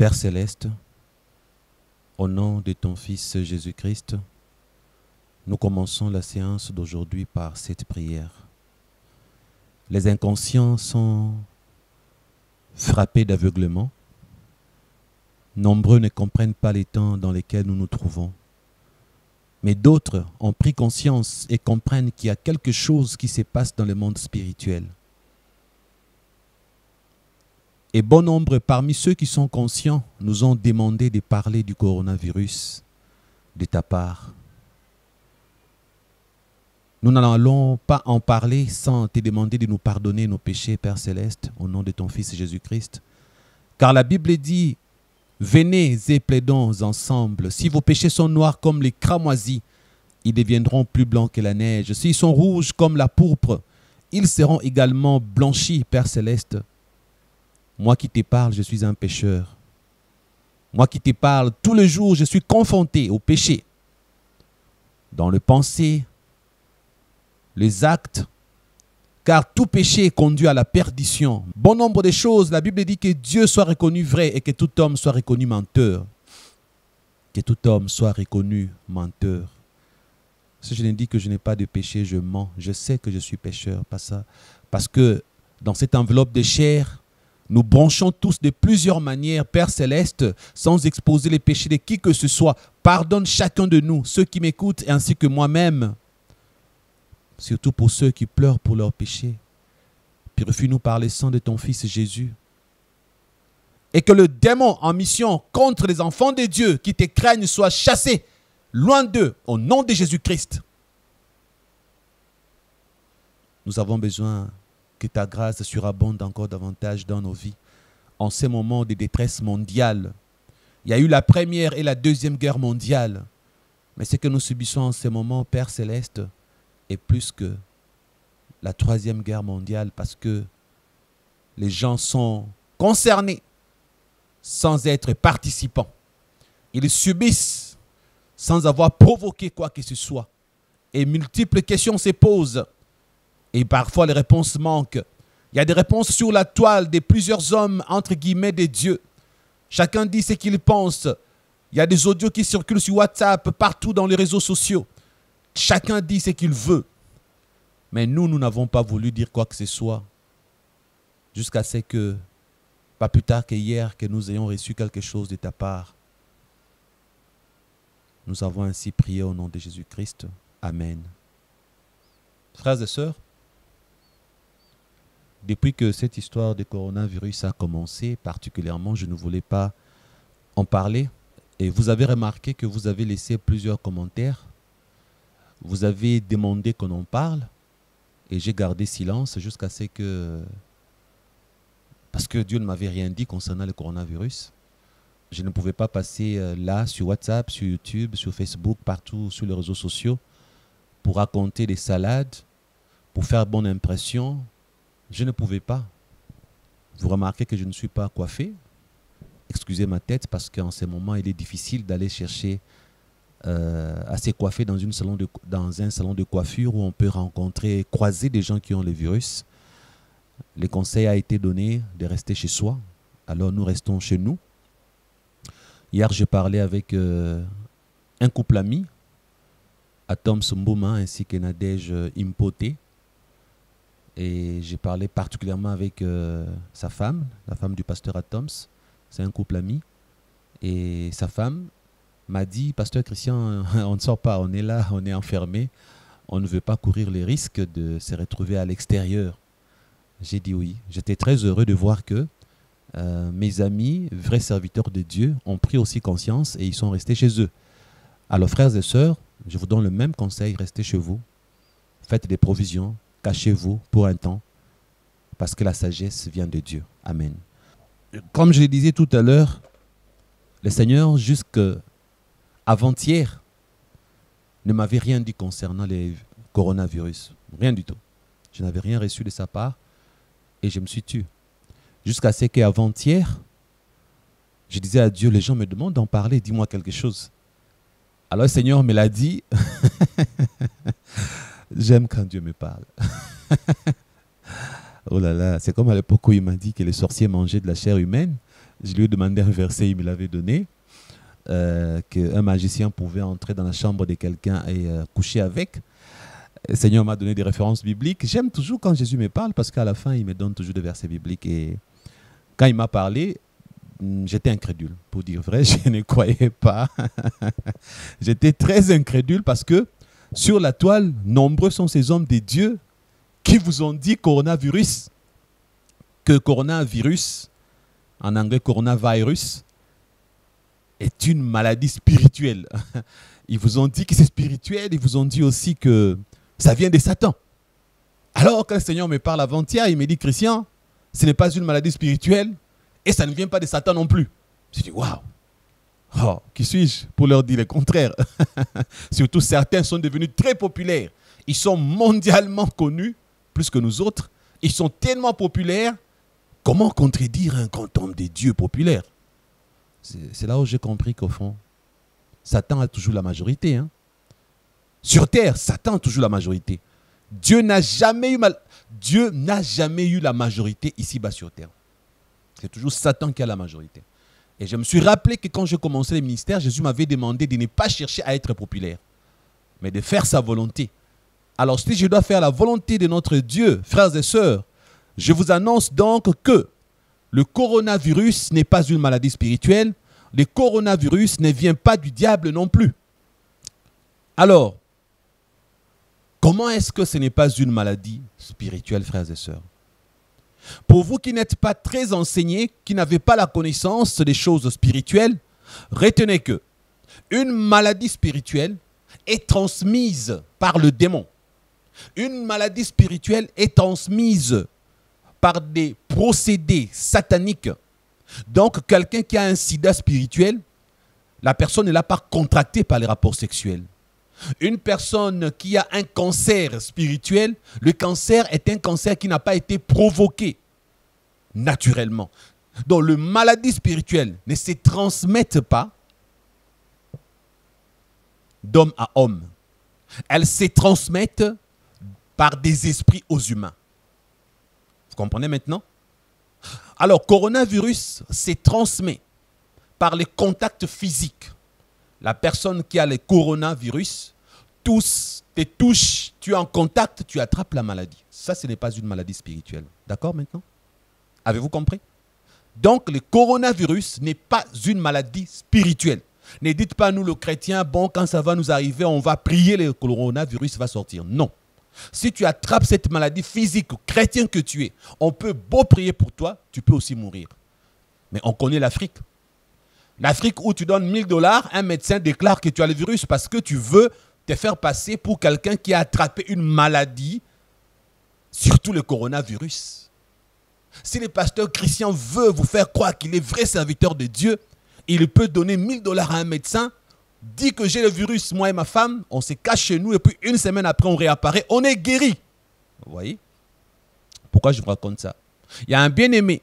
Père céleste, au nom de ton Fils Jésus-Christ, nous commençons la séance d'aujourd'hui par cette prière. Les inconscients sont frappés d'aveuglement. Nombreux ne comprennent pas les temps dans lesquels nous nous trouvons. Mais d'autres ont pris conscience et comprennent qu'il y a quelque chose qui se passe dans le monde spirituel. Et bon nombre parmi ceux qui sont conscients nous ont demandé de parler du coronavirus de ta part. Nous n'allons pas en parler sans te demander de nous pardonner nos péchés, Père céleste, au nom de ton Fils Jésus-Christ. Car la Bible dit, venez et plaidons ensemble. Si vos péchés sont noirs comme les cramoisis, ils deviendront plus blancs que la neige. S'ils sont rouges comme la pourpre, ils seront également blanchis, Père céleste. Moi qui te parle, je suis un pécheur. Moi qui te parle, tous les jours, je suis confronté au péché. Dans le pensée, les actes, car tout péché conduit à la perdition. Bon nombre de choses, la Bible dit que Dieu soit reconnu vrai et que tout homme soit reconnu menteur. Que tout homme soit reconnu menteur. Si je ne dis que je n'ai pas de péché, je mens. Je sais que je suis pécheur, pas ça. Parce que dans cette enveloppe de chair, nous branchons tous de plusieurs manières, Père céleste, sans exposer les péchés de qui que ce soit. Pardonne chacun de nous, ceux qui m'écoutent ainsi que moi-même. Surtout pour ceux qui pleurent pour leurs péchés. Purifie-nous par les sang de ton Fils Jésus. Et que le démon en mission contre les enfants de Dieu qui te craignent soit chassé loin d'eux au nom de Jésus-Christ. Nous avons besoin que ta grâce surabonde encore davantage dans nos vies. En ces moments de détresse mondiale, il y a eu la première et la deuxième guerre mondiale. Mais ce que nous subissons en ces moments, Père céleste, est plus que la troisième guerre mondiale parce que les gens sont concernés sans être participants. Ils subissent sans avoir provoqué quoi que ce soit. Et multiples questions se posent. Et parfois, les réponses manquent. Il y a des réponses sur la toile de plusieurs hommes, entre guillemets, des dieux. Chacun dit ce qu'il pense. Il y a des audios qui circulent sur WhatsApp, partout dans les réseaux sociaux. Chacun dit ce qu'il veut. Mais nous, nous n'avons pas voulu dire quoi que ce soit. Jusqu'à ce que, pas plus tard que hier, que nous ayons reçu quelque chose de ta part. Nous avons ainsi prié au nom de Jésus-Christ. Amen. Frères et sœurs, depuis que cette histoire de coronavirus a commencé, particulièrement, je ne voulais pas en parler. Et vous avez remarqué que vous avez laissé plusieurs commentaires. Vous avez demandé qu'on en parle. Et j'ai gardé silence jusqu'à ce que... Parce que Dieu ne m'avait rien dit concernant le coronavirus. Je ne pouvais pas passer euh, là, sur WhatsApp, sur YouTube, sur Facebook, partout, sur les réseaux sociaux, pour raconter des salades, pour faire bonne impression, je ne pouvais pas. Vous remarquez que je ne suis pas coiffé. Excusez ma tête parce qu'en ce moment il est difficile d'aller chercher euh, à se coiffer dans, un salon de coiffure où on peut rencontrer, croiser des gens qui ont le virus. Le conseil a été donné de rester chez soi. Alors nous restons chez nous. Hier, j'ai parlé avec euh, un couple ami, Atom Sumboma ainsi que Nadège euh, Impoté. Et j'ai parlé particulièrement avec euh, sa femme, la femme du pasteur Atoms. C'est un couple ami. Et sa femme m'a dit, pasteur Christian, on ne sort pas, on est là, on est enfermé. On ne veut pas courir les risques de se retrouver à l'extérieur. J'ai dit oui. J'étais très heureux de voir que euh, mes amis, vrais serviteurs de Dieu, ont pris aussi conscience et ils sont restés chez eux. Alors frères et sœurs, je vous donne le même conseil, restez chez vous, faites des provisions, Cachez-vous pour un temps, parce que la sagesse vient de Dieu. Amen. Comme je le disais tout à l'heure, le Seigneur, jusque avant-hier, ne m'avait rien dit concernant les coronavirus. Rien du tout. Je n'avais rien reçu de sa part et je me suis tué. Jusqu'à ce qu'avant-hier, je disais à Dieu, les gens me demandent d'en parler, dis-moi quelque chose. Alors le Seigneur me l'a dit. J'aime quand Dieu me parle. oh là là, c'est comme à l'époque où il m'a dit que les sorciers mangeaient de la chair humaine. Je lui ai demandé un verset, il me l'avait donné. Euh, qu'un magicien pouvait entrer dans la chambre de quelqu'un et euh, coucher avec. Le Seigneur m'a donné des références bibliques. J'aime toujours quand Jésus me parle parce qu'à la fin, il me donne toujours des versets bibliques. Et quand il m'a parlé, hmm, j'étais incrédule. Pour dire vrai, je ne croyais pas. j'étais très incrédule parce que sur la toile, nombreux sont ces hommes des dieux qui vous ont dit coronavirus, que coronavirus, en anglais coronavirus, est une maladie spirituelle. Ils vous ont dit que c'est spirituel, ils vous ont dit aussi que ça vient de Satan. Alors quand le Seigneur me parle avant-hier, il me dit, Christian, ce n'est pas une maladie spirituelle et ça ne vient pas de Satan non plus. J'ai dit, waouh, Oh, qui suis-je pour leur dire le contraire Surtout certains sont devenus très populaires. Ils sont mondialement connus, plus que nous autres. Ils sont tellement populaires. Comment contredire un canton des dieux populaires C'est là où j'ai compris qu'au fond, Satan a toujours la majorité. Hein. Sur terre, Satan a toujours la majorité. Dieu n'a jamais eu mal... Dieu n'a jamais eu la majorité ici-bas sur terre. C'est toujours Satan qui a la majorité. Et je me suis rappelé que quand je commençais le ministère, Jésus m'avait demandé de ne pas chercher à être populaire, mais de faire sa volonté. Alors si je dois faire la volonté de notre Dieu, frères et sœurs, je vous annonce donc que le coronavirus n'est pas une maladie spirituelle, le coronavirus ne vient pas du diable non plus. Alors, comment est-ce que ce n'est pas une maladie spirituelle, frères et sœurs pour vous qui n'êtes pas très enseignés, qui n'avez pas la connaissance des choses spirituelles, retenez que une maladie spirituelle est transmise par le démon. Une maladie spirituelle est transmise par des procédés sataniques. Donc quelqu'un qui a un sida spirituel, la personne ne l'a pas contracté par les rapports sexuels. Une personne qui a un cancer spirituel, le cancer est un cancer qui n'a pas été provoqué naturellement. Donc le maladie spirituelles ne se transmettent pas d'homme à homme. Elles se transmettent par des esprits aux humains. Vous comprenez maintenant Alors, coronavirus se transmet par les contacts physiques la personne qui a le coronavirus, tous te touche, tu es en contact, tu attrapes la maladie. Ça, ce n'est pas une maladie spirituelle. D'accord maintenant Avez-vous compris Donc, le coronavirus n'est pas une maladie spirituelle. Ne dites pas, nous, le chrétien, bon, quand ça va nous arriver, on va prier, le coronavirus va sortir. Non. Si tu attrapes cette maladie physique, chrétien que tu es, on peut beau prier pour toi, tu peux aussi mourir. Mais on connaît l'Afrique. L'Afrique où tu donnes 1000 dollars, un médecin déclare que tu as le virus parce que tu veux te faire passer pour quelqu'un qui a attrapé une maladie, surtout le coronavirus. Si le pasteur Christian veut vous faire croire qu'il est vrai serviteur de Dieu, il peut donner 1000 dollars à un médecin, dit que j'ai le virus, moi et ma femme, on se cache chez nous et puis une semaine après on réapparaît, on est guéri. Vous voyez Pourquoi je vous raconte ça Il y a un bien-aimé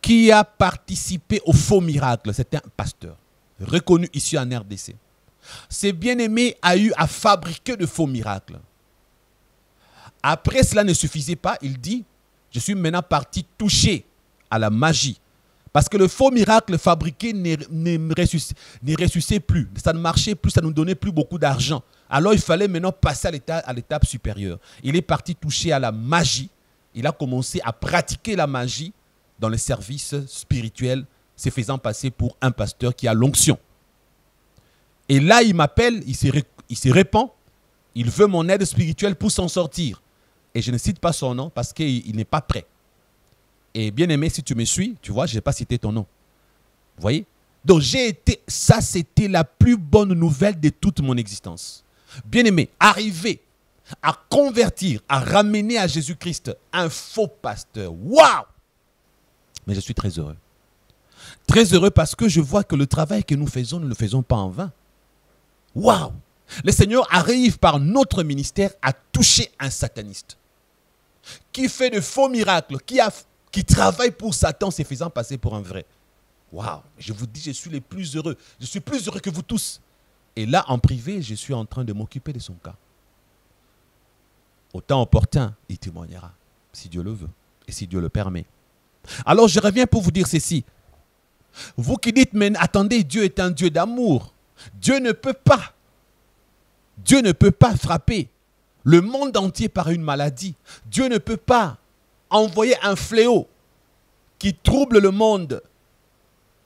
qui a participé au faux miracle. C'était un pasteur reconnu ici en RDC. Ses bien aimé, a eu à fabriquer de faux miracles. Après, cela ne suffisait pas. Il dit, je suis maintenant parti toucher à la magie. Parce que le faux miracle fabriqué ne, ressuscitait plus. Ça ne marchait plus, ça ne nous donnait plus beaucoup d'argent. Alors il fallait maintenant passer à l'étape supérieure. Il est parti toucher à la magie. Il a commencé à pratiquer la magie dans le service spirituel, se faisant passer pour un pasteur qui a l'onction. Et là, il m'appelle, il se, répand, il veut mon aide spirituelle pour s'en sortir. Et je ne cite pas son nom parce qu'il n'est pas prêt. Et bien aimé, si tu me suis, tu vois, je n'ai pas cité ton nom. Vous voyez Donc j'ai été, ça c'était la plus bonne nouvelle de toute mon existence. Bien aimé, arriver à convertir, à ramener à Jésus-Christ un faux pasteur. Waouh mais je suis très heureux. Très heureux parce que je vois que le travail que nous faisons, nous ne le faisons pas en vain. Waouh Le Seigneur arrive par notre ministère à toucher un sataniste qui fait de faux miracles, qui, travaille pour Satan, se faisant passer pour un vrai. Waouh Je vous dis, je suis le plus heureux. Je suis plus heureux que vous tous. Et là, en privé, je suis en train de m'occuper de son cas. Au temps opportun, il témoignera, si Dieu le veut et si Dieu le permet. Alors je reviens pour vous dire ceci. Vous qui dites, mais attendez, Dieu est un Dieu d'amour. Dieu ne peut pas. Dieu ne peut pas frapper le monde entier par une maladie. Dieu ne peut pas envoyer un fléau qui trouble le monde,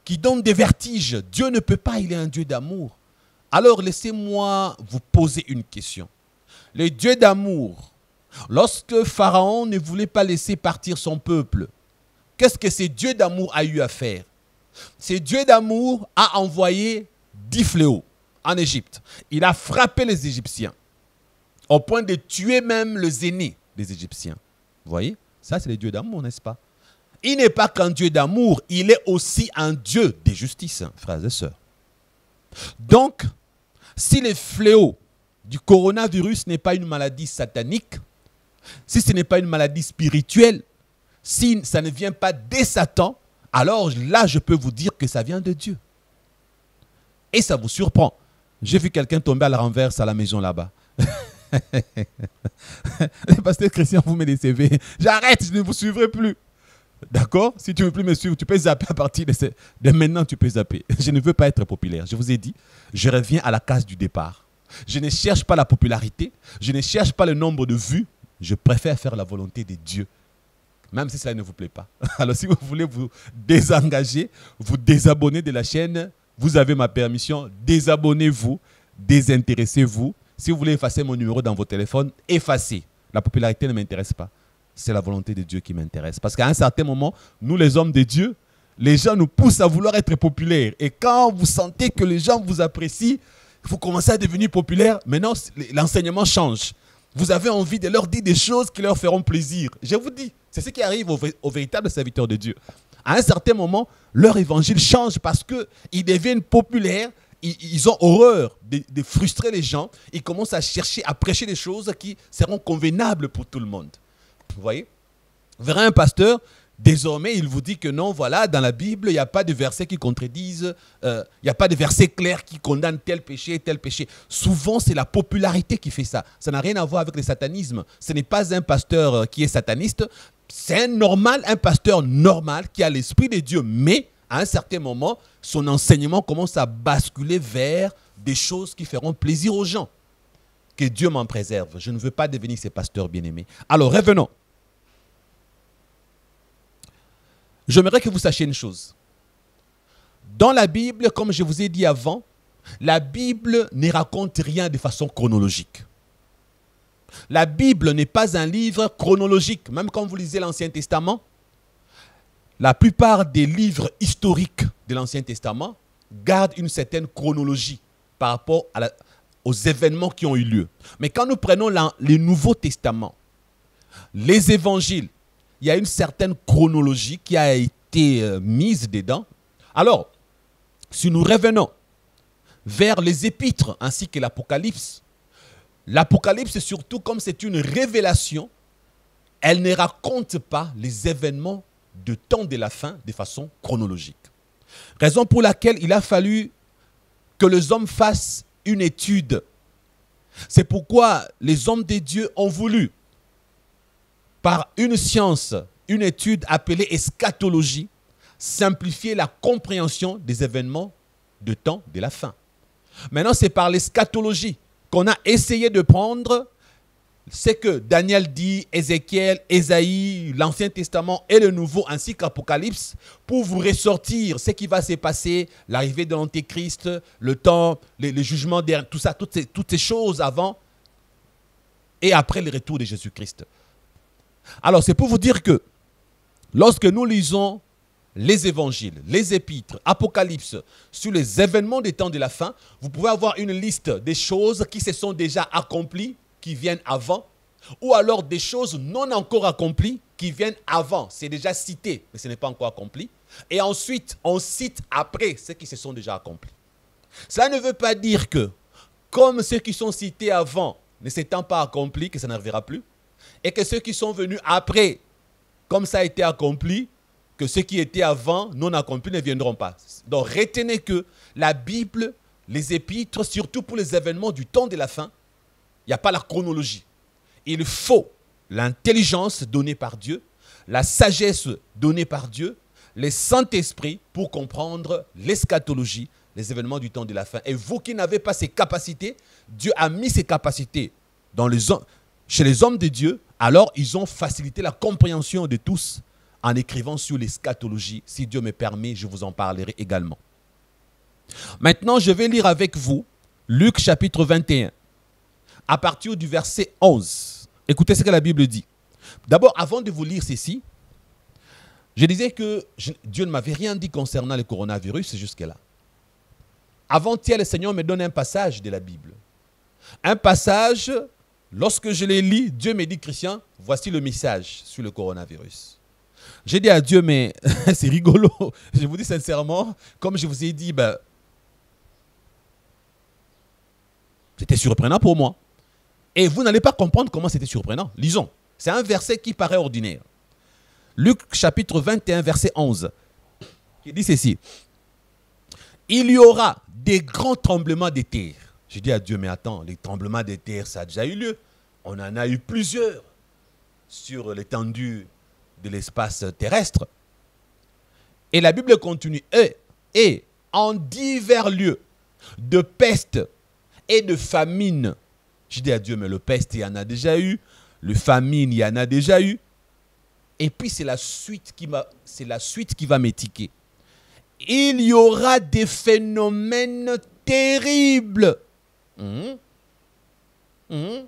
qui donne des vertiges. Dieu ne peut pas, il est un Dieu d'amour. Alors laissez-moi vous poser une question. Le Dieu d'amour, lorsque Pharaon ne voulait pas laisser partir son peuple, Qu'est-ce que ce Dieu d'amour a eu à faire Ce Dieu d'amour a envoyé dix fléaux en Égypte. Il a frappé les Égyptiens au point de tuer même les aînés des Égyptiens. Vous voyez Ça, c'est le Dieu d'amour, n'est-ce pas Il n'est pas qu'un Dieu d'amour, il est aussi un Dieu de justice, hein, frères et sœurs. Donc, si le fléau du coronavirus n'est pas une maladie satanique, si ce n'est pas une maladie spirituelle, si ça ne vient pas de Satan, alors là, je peux vous dire que ça vient de Dieu. Et ça vous surprend. J'ai vu quelqu'un tomber à la renverse à la maison là-bas. Les pasteur Christian vous me des CV. J'arrête, je ne vous suivrai plus. D'accord Si tu ne veux plus me suivre, tu peux zapper à partir de, de maintenant, tu peux zapper. Je ne veux pas être populaire. Je vous ai dit, je reviens à la case du départ. Je ne cherche pas la popularité, je ne cherche pas le nombre de vues. Je préfère faire la volonté de Dieu même si cela ne vous plaît pas. Alors si vous voulez vous désengager, vous désabonner de la chaîne, vous avez ma permission, désabonnez-vous, désintéressez-vous. Si vous voulez effacer mon numéro dans vos téléphones, effacez. La popularité ne m'intéresse pas. C'est la volonté de Dieu qui m'intéresse. Parce qu'à un certain moment, nous les hommes de Dieu, les gens nous poussent à vouloir être populaires. Et quand vous sentez que les gens vous apprécient, vous commencez à devenir populaire. Maintenant, l'enseignement change. Vous avez envie de leur dire des choses qui leur feront plaisir. Je vous dis, c'est ce qui arrive aux, véritables serviteurs de Dieu. À un certain moment, leur évangile change parce qu'ils deviennent populaires. Ils, ont horreur de, frustrer les gens. Ils commencent à chercher, à prêcher des choses qui seront convenables pour tout le monde. Vous voyez verrez un pasteur Désormais, il vous dit que non, voilà, dans la Bible, il n'y a pas de verset qui contredisent, euh, il n'y a pas de versets clairs qui condamne tel péché et tel péché. Souvent, c'est la popularité qui fait ça. Ça n'a rien à voir avec le satanisme. Ce n'est pas un pasteur euh, qui est sataniste. C'est un normal, un pasteur normal qui a l'esprit de Dieu, mais à un certain moment, son enseignement commence à basculer vers des choses qui feront plaisir aux gens. Que Dieu m'en préserve. Je ne veux pas devenir ces pasteurs bien-aimés. Alors, revenons. j'aimerais que vous sachiez une chose. Dans la Bible, comme je vous ai dit avant, la Bible ne raconte rien de façon chronologique. La Bible n'est pas un livre chronologique, même quand vous lisez l'Ancien Testament. La plupart des livres historiques de l'Ancien Testament gardent une certaine chronologie par rapport aux événements qui ont eu lieu. Mais quand nous prenons le les Nouveaux les évangiles, il y a une certaine chronologie qui a été euh, mise dedans. Alors, si nous revenons vers les épîtres ainsi que l'Apocalypse, l'Apocalypse, surtout comme c'est une révélation, elle ne raconte pas les événements de temps de la fin de façon chronologique. Raison pour laquelle il a fallu que les hommes fassent une étude. C'est pourquoi les hommes des dieux ont voulu par une science, une étude appelée eschatologie, simplifier la compréhension des événements de temps de la fin. Maintenant, c'est par l'eschatologie qu'on a essayé de prendre ce que Daniel dit, Ézéchiel, Ésaïe, l'Ancien Testament et le Nouveau, ainsi qu'Apocalypse, pour vous ressortir ce qui va se passer, l'arrivée de l'Antéchrist, le temps, le jugement, jugements, tout ça, toutes ces choses avant et après le retour de Jésus-Christ. Alors c'est pour vous dire que lorsque nous lisons les évangiles, les épîtres, Apocalypse, sur les événements des temps de la fin, vous pouvez avoir une liste des choses qui se sont déjà accomplies, qui viennent avant, ou alors des choses non encore accomplies qui viennent avant. C'est déjà cité, mais ce n'est pas encore accompli. Et ensuite, on cite après ce qui se sont déjà accomplis. Cela ne veut pas dire que, comme ceux qui sont cités avant ne s'étant pas accomplis, que ça n'arrivera plus et que ceux qui sont venus après, comme ça a été accompli, que ceux qui étaient avant non accomplis ne viendront pas. Donc retenez que la Bible, les épîtres, surtout pour les événements du temps de la fin, il n'y a pas la chronologie. Il faut l'intelligence donnée par Dieu, la sagesse donnée par Dieu, le Saint-Esprit pour comprendre l'eschatologie, les événements du temps de la fin. Et vous qui n'avez pas ces capacités, Dieu a mis ces capacités dans les, chez les hommes de Dieu, alors ils ont facilité la compréhension de tous en écrivant sur l'eschatologie. Si Dieu me permet, je vous en parlerai également. Maintenant, je vais lire avec vous Luc chapitre 21, à partir du verset 11. Écoutez ce que la Bible dit. D'abord, avant de vous lire ceci, je disais que Dieu ne m'avait rien dit concernant le coronavirus jusque-là. Avant-hier, le Seigneur me donne un passage de la Bible. Un passage Lorsque je les lis, Dieu me dit, Christian, voici le message sur le coronavirus. J'ai dit à Dieu, mais c'est rigolo. Je vous dis sincèrement, comme je vous ai dit, ben, c'était surprenant pour moi. Et vous n'allez pas comprendre comment c'était surprenant. Lisons. C'est un verset qui paraît ordinaire. Luc chapitre 21, verset 11, qui dit ceci. Il y aura des grands tremblements de terre. J'ai dit à Dieu, mais attends, les tremblements de terre, ça a déjà eu lieu. On en a eu plusieurs sur l'étendue de l'espace terrestre. Et la Bible continue, et, en divers lieux, de peste et de famine. Je dis à Dieu, mais le peste, il y en a déjà eu. Le famine, il y en a déjà eu. Et puis c'est la suite qui c'est la suite qui va m'étiquer. Il y aura des phénomènes terribles. Hmm? Hmm?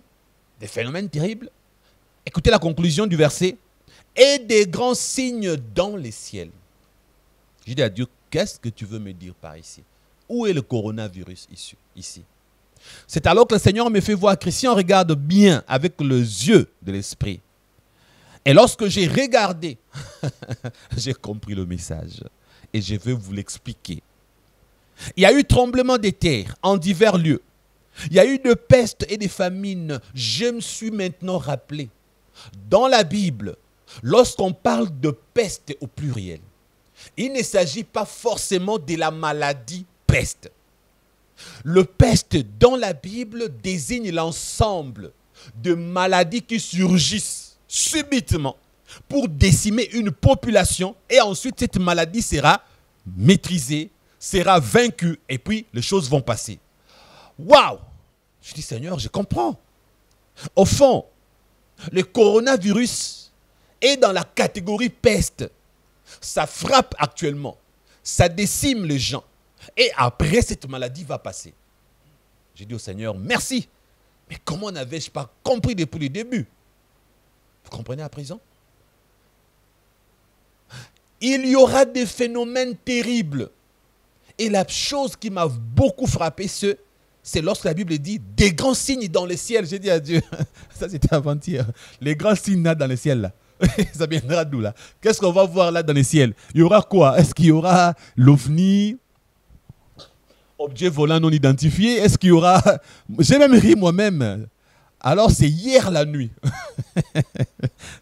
des phénomènes terribles. Écoutez la conclusion du verset. Et des grands signes dans les ciels. J'ai dit à Dieu, qu'est-ce que tu veux me dire par ici Où est le coronavirus ici C'est alors que le Seigneur me fait voir, Christian regarde bien avec les yeux de l'esprit. Et lorsque j'ai regardé, j'ai compris le message. Et je vais vous l'expliquer. Il y a eu tremblement des terres en divers lieux. Il y a eu de peste et des famines. Je me suis maintenant rappelé. Dans la Bible, lorsqu'on parle de peste au pluriel, il ne s'agit pas forcément de la maladie peste. Le peste dans la Bible désigne l'ensemble de maladies qui surgissent subitement pour décimer une population et ensuite cette maladie sera maîtrisée, sera vaincue et puis les choses vont passer. Waouh Je dis, Seigneur, je comprends. Au fond, le coronavirus est dans la catégorie peste. Ça frappe actuellement. Ça décime les gens. Et après, cette maladie va passer. J'ai dit au Seigneur, merci. Mais comment n'avais-je pas compris depuis le début Vous comprenez à présent Il y aura des phénomènes terribles. Et la chose qui m'a beaucoup frappé, c'est c'est lorsque la Bible dit des grands signes dans le ciel. J'ai dit à Dieu, ça c'était avant-hier, les grands signes dans le ciel là. ça viendra d'où là Qu'est-ce qu'on va voir là dans le ciel Il y aura quoi Est-ce qu'il y aura l'OVNI Objet volant non identifié Est-ce qu'il y aura. J'ai même ri moi-même. Alors c'est hier la nuit.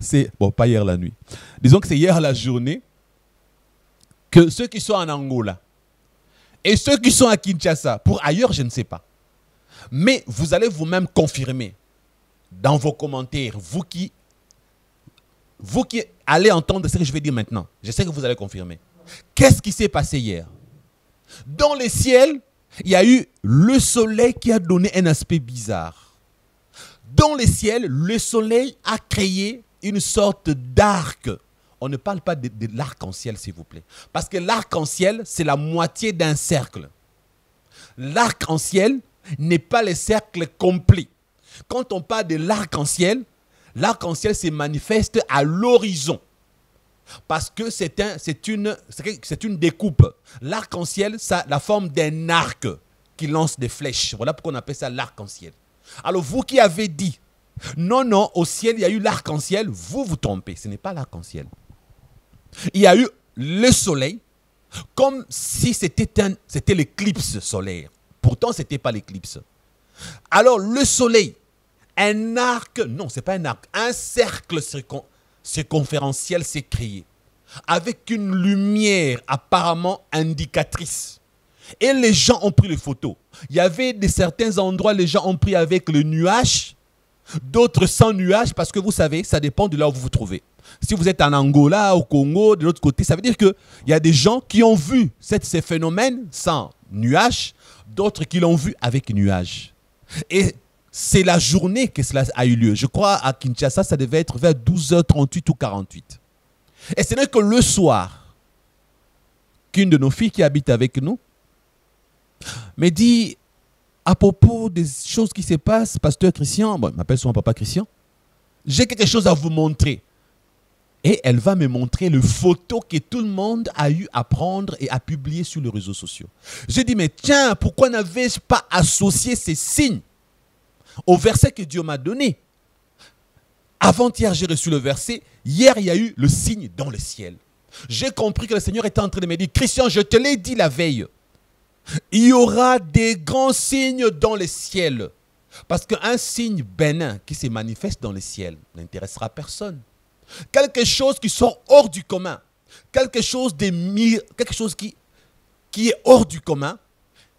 c'est. Bon, pas hier la nuit. Disons que c'est hier la journée que ceux qui sont en Angola et ceux qui sont à Kinshasa, pour ailleurs, je ne sais pas mais vous allez vous-même confirmer dans vos commentaires, vous qui, vous qui allez entendre ce que je vais dire maintenant. Je sais que vous allez confirmer. Qu'est-ce qui s'est passé hier Dans les ciels, il y a eu le soleil qui a donné un aspect bizarre. Dans les ciels, le soleil a créé une sorte d'arc. On ne parle pas de, de l'arc-en-ciel, s'il vous plaît. Parce que l'arc-en-ciel, c'est la moitié d'un cercle. L'arc-en-ciel, n'est pas le cercle complet. Quand on parle de l'arc-en-ciel, l'arc-en-ciel se manifeste à l'horizon. Parce que c'est une, découpe. L'arc-en-ciel, ça la forme d'un arc qui lance des flèches. Voilà pourquoi on appelle ça l'arc-en-ciel. Alors vous qui avez dit, non, non, au ciel, il y a eu l'arc-en-ciel, vous vous trompez. Ce n'est pas l'arc-en-ciel. Il y a eu le soleil, comme si c'était l'éclipse solaire. Pourtant, ce n'était pas l'éclipse. Alors, le soleil, un arc, non, ce n'est pas un arc, un cercle circonférentiel s'est créé avec une lumière apparemment indicatrice. Et les gens ont pris les photos. Il y avait de certains endroits, les gens ont pris avec le nuage, d'autres sans nuage, parce que vous savez, ça dépend de là où vous vous trouvez. Si vous êtes en Angola, au Congo, de l'autre côté, ça veut dire qu'il y a des gens qui ont vu ces phénomènes sans nuage, d'autres qui l'ont vu avec nuage, Et c'est la journée que cela a eu lieu. Je crois à Kinshasa, ça devait être vers 12h38 ou 48. Et ce n'est que le soir qu'une de nos filles qui habite avec nous me dit à propos des choses qui se passent, pasteur Christian, bon, m'appelle souvent papa Christian, j'ai quelque chose à vous montrer. Et elle va me montrer le photo que tout le monde a eu à prendre et à publier sur les réseaux sociaux. J'ai dit, mais tiens, pourquoi n'avais-je pas associé ces signes au verset que Dieu m'a donné Avant-hier, j'ai reçu le verset. Hier, il y a eu le signe dans le ciel. J'ai compris que le Seigneur était en train de me dire, Christian, je te l'ai dit la veille. Il y aura des grands signes dans le ciel. Parce qu'un signe bénin qui se manifeste dans le ciel n'intéressera personne. Quelque chose qui sort hors du commun. Quelque chose, de, quelque chose qui, qui est hors du commun,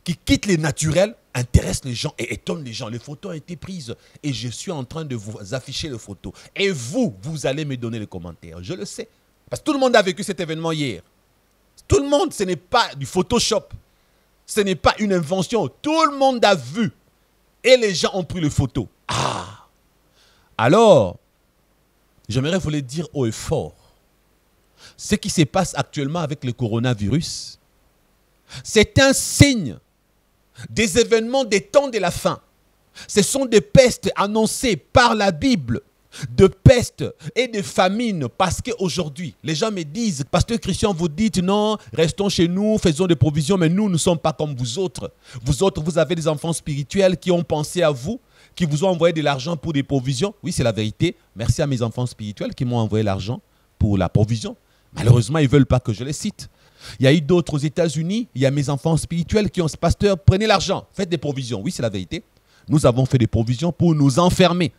qui quitte les naturels, intéresse les gens et étonne les gens. Les photos ont été prises et je suis en train de vous afficher les photos. Et vous, vous allez me donner les commentaires. Je le sais. Parce que tout le monde a vécu cet événement hier. Tout le monde, ce n'est pas du Photoshop. Ce n'est pas une invention. Tout le monde a vu. Et les gens ont pris les photos. Ah Alors, J'aimerais vous le dire haut et fort. Ce qui se passe actuellement avec le coronavirus, c'est un signe des événements des temps de la fin. Ce sont des pestes annoncées par la Bible, de pestes et de famines, parce qu'aujourd'hui, les gens me disent, Pasteur Christian, vous dites non, restons chez nous, faisons des provisions, mais nous ne sommes pas comme vous autres. Vous autres, vous avez des enfants spirituels qui ont pensé à vous, qui vous ont envoyé de l'argent pour des provisions. Oui, c'est la vérité. Merci à mes enfants spirituels qui m'ont envoyé l'argent pour la provision. Malheureusement, ils ne veulent pas que je les cite. Il y a eu d'autres aux États-Unis, il y a mes enfants spirituels qui ont ce pasteur, prenez l'argent, faites des provisions. Oui, c'est la vérité. Nous avons fait des provisions pour nous enfermer.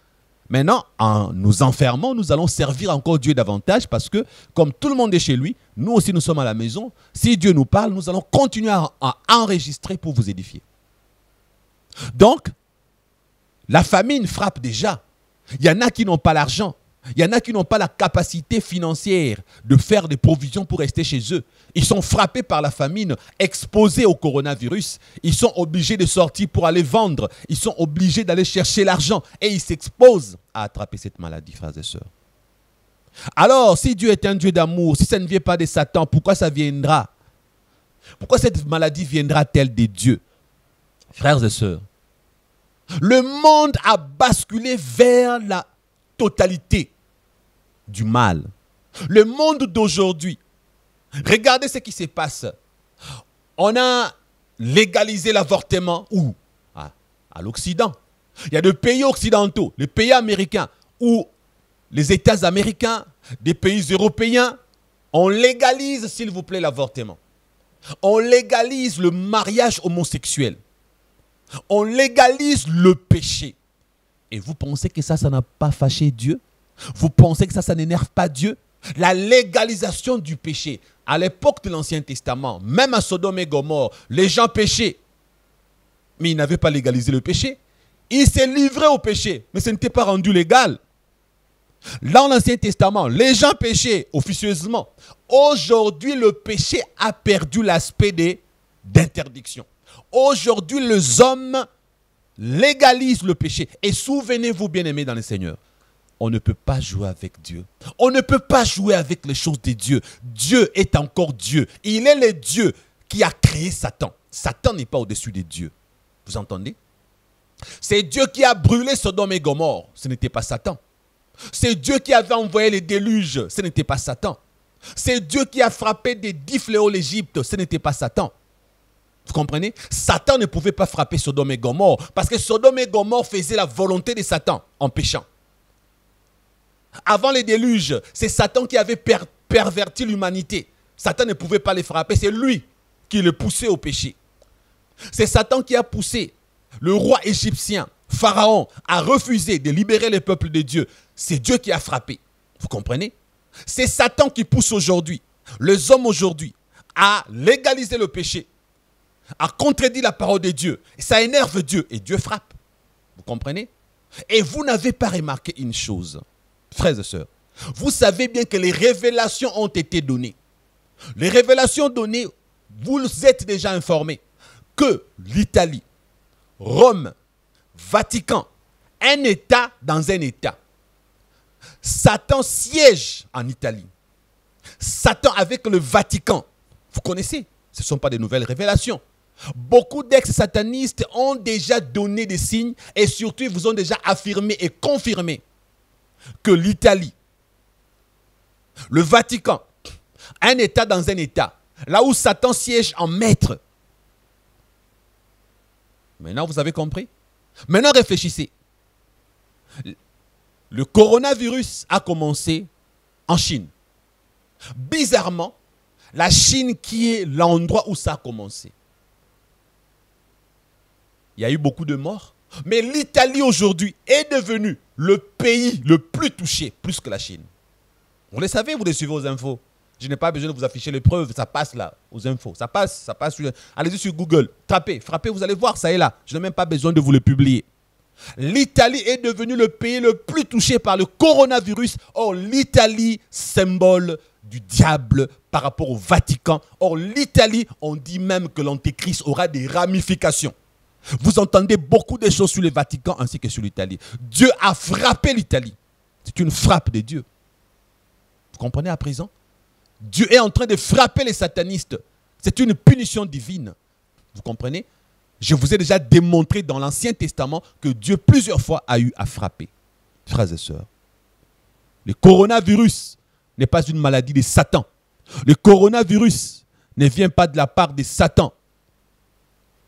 Maintenant, en nous enfermant, nous allons servir encore Dieu davantage parce que, comme tout le monde est chez lui, nous aussi nous sommes à la maison. Si Dieu nous parle, nous allons continuer à enregistrer pour vous édifier. Donc, la famine frappe déjà. Il y en a qui n'ont pas l'argent. Il y en a qui n'ont pas la capacité financière de faire des provisions pour rester chez eux. Ils sont frappés par la famine, exposés au coronavirus. Ils sont obligés de sortir pour aller vendre. Ils sont obligés d'aller chercher l'argent. Et ils s'exposent à attraper cette maladie, frères et sœurs. Alors, si Dieu est un Dieu d'amour, si ça ne vient pas de Satan, pourquoi ça viendra Pourquoi cette maladie viendra-t-elle des dieux Frères et sœurs, le monde a basculé vers la totalité du mal. Le monde d'aujourd'hui, regardez ce qui se passe. On a légalisé l'avortement où À, l'Occident. Il y a des pays occidentaux, les pays américains, où les États américains, des pays européens, on légalise, s'il vous plaît, l'avortement. On légalise le mariage homosexuel. On légalise le péché. Et vous pensez que ça, ça n'a pas fâché Dieu Vous pensez que ça, ça n'énerve pas Dieu La légalisation du péché. À l'époque de l'Ancien Testament, même à Sodome et Gomorre, les gens péchaient. Mais ils n'avaient pas légalisé le péché. Ils s'est livré au péché, mais ce n'était pas rendu légal. Dans l'Ancien Testament, les gens péchaient officieusement. Aujourd'hui, le péché a perdu l'aspect d'interdiction. Aujourd'hui, les hommes légalisent le péché. Et souvenez-vous, bien-aimés dans le Seigneur, on ne peut pas jouer avec Dieu. On ne peut pas jouer avec les choses de Dieu. Dieu est encore Dieu. Il est le Dieu qui a créé Satan. Satan n'est pas au-dessus de Dieu. Vous entendez C'est Dieu qui a brûlé Sodome et Gomorre. Ce n'était pas Satan. C'est Dieu qui avait envoyé les déluges. Ce n'était pas Satan. C'est Dieu qui a frappé des dix fléaux l'Égypte. Ce n'était pas Satan. Vous comprenez Satan ne pouvait pas frapper Sodome et Gomorre parce que Sodome et Gomorre faisaient la volonté de Satan en péchant. Avant les déluges, c'est Satan qui avait perverti l'humanité. Satan ne pouvait pas les frapper, c'est lui qui les poussait au péché. C'est Satan qui a poussé le roi égyptien, Pharaon, à refuser de libérer le peuple de Dieu. C'est Dieu qui a frappé. Vous comprenez C'est Satan qui pousse aujourd'hui les hommes aujourd'hui à légaliser le péché a contredit la parole de Dieu. ça énerve Dieu et Dieu frappe. Vous comprenez Et vous n'avez pas remarqué une chose, frères et sœurs. Vous savez bien que les révélations ont été données. Les révélations données, vous êtes déjà informés que l'Italie, Rome, Vatican, un État dans un État. Satan siège en Italie. Satan avec le Vatican. Vous connaissez, ce ne sont pas de nouvelles révélations. Beaucoup d'ex-satanistes ont déjà donné des signes et surtout ils vous ont déjà affirmé et confirmé que l'Italie, le Vatican, un État dans un État, là où Satan siège en maître. Maintenant, vous avez compris Maintenant, réfléchissez. Le coronavirus a commencé en Chine. Bizarrement, la Chine qui est l'endroit où ça a commencé il y a eu beaucoup de morts. Mais l'Italie aujourd'hui est devenue le pays le plus touché, plus que la Chine. Vous le savez, vous les suivez aux infos. Je n'ai pas besoin de vous afficher les preuves, ça passe là, aux infos. Ça passe, ça passe. Allez-y sur Google, tapez, frappez, vous allez voir, ça est là. Je n'ai même pas besoin de vous le publier. L'Italie est devenue le pays le plus touché par le coronavirus. Or, l'Italie, symbole du diable par rapport au Vatican. Or, l'Italie, on dit même que l'Antéchrist aura des ramifications. Vous entendez beaucoup de choses sur le Vatican ainsi que sur l'Italie. Dieu a frappé l'Italie. C'est une frappe de Dieu. Vous comprenez à présent Dieu est en train de frapper les satanistes. C'est une punition divine. Vous comprenez Je vous ai déjà démontré dans l'Ancien Testament que Dieu plusieurs fois a eu à frapper. Frères et sœurs, le coronavirus n'est pas une maladie de Satan. Le coronavirus ne vient pas de la part de Satan.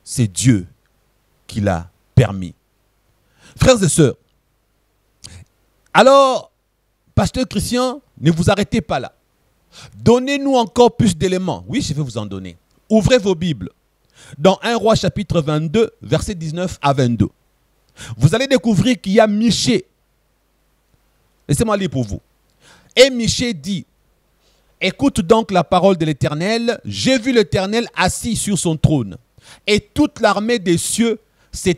C'est Dieu qu'il a permis. Frères et sœurs, alors, pasteur Christian, ne vous arrêtez pas là. Donnez-nous encore plus d'éléments. Oui, je vais vous en donner. Ouvrez vos Bibles. Dans 1 roi chapitre 22, Verset 19 à 22. Vous allez découvrir qu'il y a Miché. Laissez-moi lire pour vous. Et Miché dit, écoute donc la parole de l'Éternel. J'ai vu l'Éternel assis sur son trône et toute l'armée des cieux se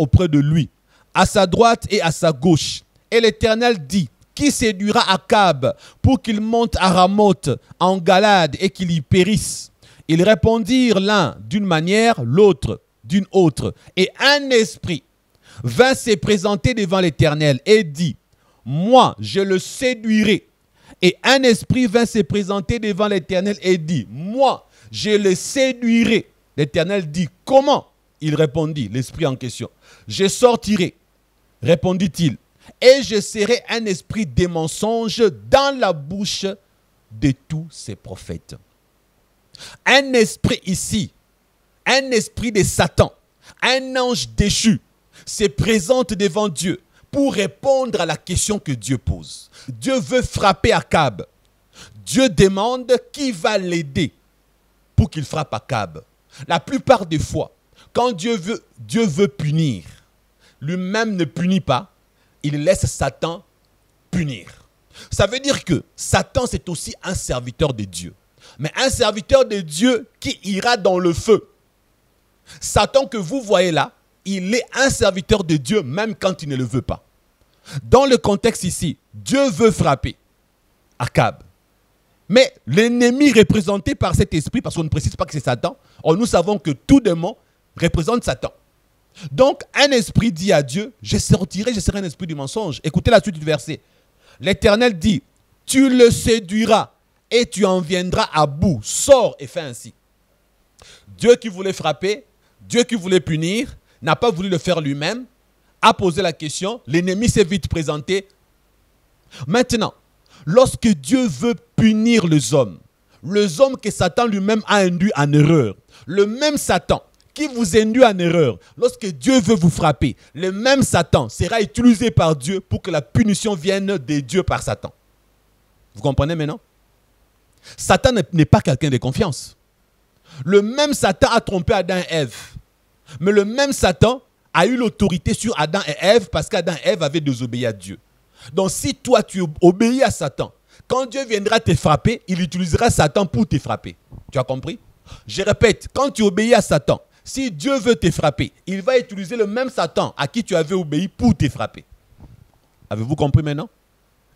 auprès de lui, à sa droite et à sa gauche. Et l'Éternel dit, qui séduira Akab pour qu'il monte à Ramoth en Galade et qu'il y périsse Ils répondirent l'un d'une manière, l'autre d'une autre. Et un esprit vint se présenter devant l'Éternel et dit, moi je le séduirai. Et un esprit vint se présenter devant l'Éternel et dit, moi je le séduirai. L'Éternel dit, comment il répondit, l'esprit en question, je sortirai, répondit-il, et je serai un esprit des mensonges dans la bouche de tous ces prophètes. Un esprit ici, un esprit de Satan, un ange déchu, se présente devant Dieu pour répondre à la question que Dieu pose. Dieu veut frapper Akab. Dieu demande qui va l'aider pour qu'il frappe Akab. La plupart des fois, quand Dieu veut, Dieu veut punir, lui-même ne punit pas, il laisse Satan punir. Ça veut dire que Satan, c'est aussi un serviteur de Dieu. Mais un serviteur de Dieu qui ira dans le feu. Satan que vous voyez là, il est un serviteur de Dieu même quand il ne le veut pas. Dans le contexte ici, Dieu veut frapper Akab. Mais l'ennemi représenté par cet esprit, parce qu'on ne précise pas que c'est Satan, oh, nous savons que tout démon représente Satan. Donc un esprit dit à Dieu, je sortirai, je serai un esprit du mensonge. Écoutez la suite du verset. L'Éternel dit, tu le séduiras et tu en viendras à bout. Sors et fais ainsi. Dieu qui voulait frapper, Dieu qui voulait punir, n'a pas voulu le faire lui-même, a posé la question, l'ennemi s'est vite présenté. Maintenant, lorsque Dieu veut punir les hommes, les hommes que Satan lui-même a induits en erreur, le même Satan qui vous induit en erreur, lorsque Dieu veut vous frapper, le même Satan sera utilisé par Dieu pour que la punition vienne de Dieu par Satan. Vous comprenez maintenant Satan n'est pas quelqu'un de confiance. Le même Satan a trompé Adam et Ève. Mais le même Satan a eu l'autorité sur Adam et Ève parce qu'Adam et Ève avaient désobéi à Dieu. Donc si toi tu obéis à Satan, quand Dieu viendra te frapper, il utilisera Satan pour te frapper. Tu as compris Je répète, quand tu obéis à Satan, si Dieu veut te frapper, il va utiliser le même Satan à qui tu avais obéi pour te frapper. Avez-vous compris maintenant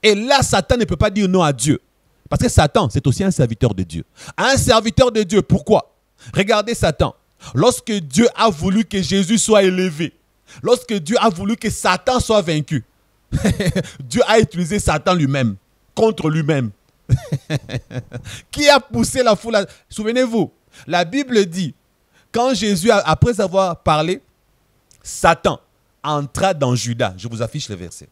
Et là, Satan ne peut pas dire non à Dieu. Parce que Satan, c'est aussi un serviteur de Dieu. Un serviteur de Dieu, pourquoi Regardez Satan. Lorsque Dieu a voulu que Jésus soit élevé, lorsque Dieu a voulu que Satan soit vaincu, Dieu a utilisé Satan lui-même, contre lui-même. qui a poussé la foule à... Souvenez-vous, la Bible dit quand Jésus, après avoir parlé, Satan entra dans Judas. Je vous affiche le verset.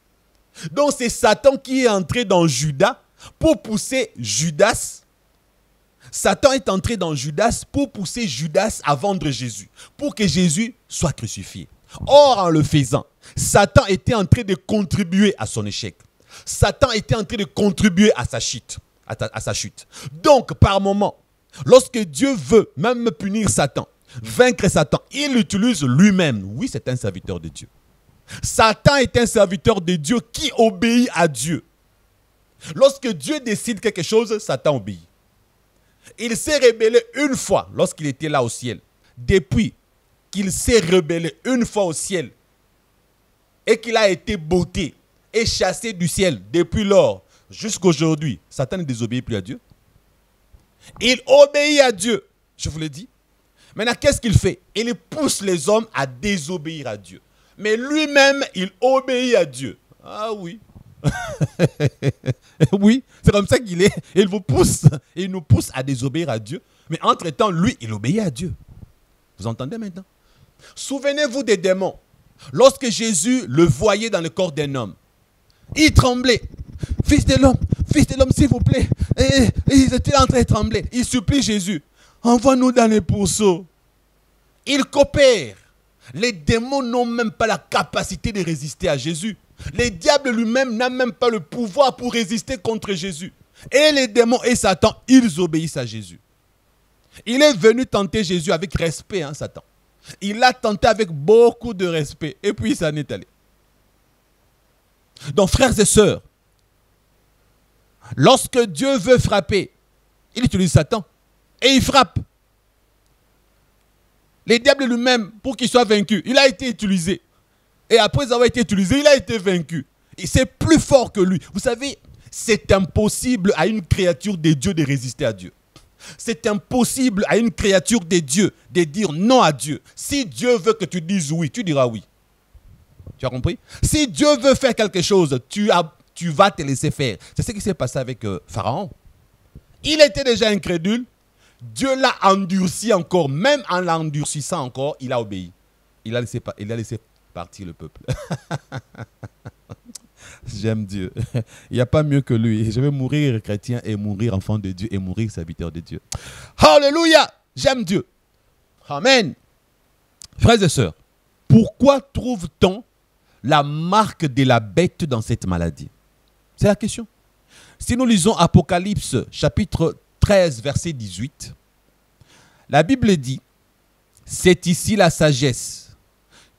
Donc c'est Satan qui est entré dans Judas pour pousser Judas. Satan est entré dans Judas pour pousser Judas à vendre Jésus, pour que Jésus soit crucifié. Or, en le faisant, Satan était en train de contribuer à son échec. Satan était en train de contribuer à sa chute. à sa chute. Donc, par moment, lorsque Dieu veut même punir Satan, vaincre Satan. Il l'utilise lui-même. Oui, c'est un serviteur de Dieu. Satan est un serviteur de Dieu qui obéit à Dieu. Lorsque Dieu décide quelque chose, Satan obéit. Il s'est rebellé une fois lorsqu'il était là au ciel. Depuis qu'il s'est rebellé une fois au ciel et qu'il a été botté et chassé du ciel depuis lors jusqu'aujourd'hui, Satan ne désobéit plus à Dieu. Il obéit à Dieu, je vous l'ai dit Maintenant, qu'est-ce qu'il fait Il pousse les hommes à désobéir à Dieu. Mais lui-même, il obéit à Dieu. Ah oui. oui, c'est comme ça qu'il est. Il vous pousse, il nous pousse à désobéir à Dieu. Mais entre-temps, lui, il obéit à Dieu. Vous entendez maintenant Souvenez-vous des démons. Lorsque Jésus le voyait dans le corps d'un homme, il tremblait. Fils de l'homme, fils de l'homme, s'il vous plaît. Et, eh, eh, eh, ils il était en train de trembler. Il supplie Jésus. Envoie-nous dans les pourceaux. Ils coopèrent. Les démons n'ont même pas la capacité de résister à Jésus. Les diables lui-même n'a même pas le pouvoir pour résister contre Jésus. Et les démons et Satan, ils obéissent à Jésus. Il est venu tenter Jésus avec respect, hein, Satan. Il l'a tenté avec beaucoup de respect. Et puis, ça n'est est allé. Donc, frères et sœurs, lorsque Dieu veut frapper, il utilise Satan et il frappe. Le diables lui-même, pour qu'il soit vaincu, il a été utilisé. Et après avoir été utilisé, il a été vaincu. Et c'est plus fort que lui. Vous savez, c'est impossible à une créature des dieux de résister à Dieu. C'est impossible à une créature des dieux de dire non à Dieu. Si Dieu veut que tu dises oui, tu diras oui. Tu as compris Si Dieu veut faire quelque chose, tu, tu vas te laisser faire. C'est ce qui s'est passé avec euh, Pharaon. Il était déjà incrédule, Dieu l'a endurci encore, même en l'endurcissant encore, il a obéi. Il a laissé, partir le peuple. J'aime Dieu. Il n'y a pas mieux que lui. Je vais mourir chrétien et mourir enfant de Dieu et mourir serviteur de Dieu. Alléluia. J'aime Dieu. Amen. Frères et sœurs, pourquoi trouve-t-on la marque de la bête dans cette maladie C'est la question. Si nous lisons Apocalypse chapitre 13, verset 18, la Bible dit, c'est ici la sagesse,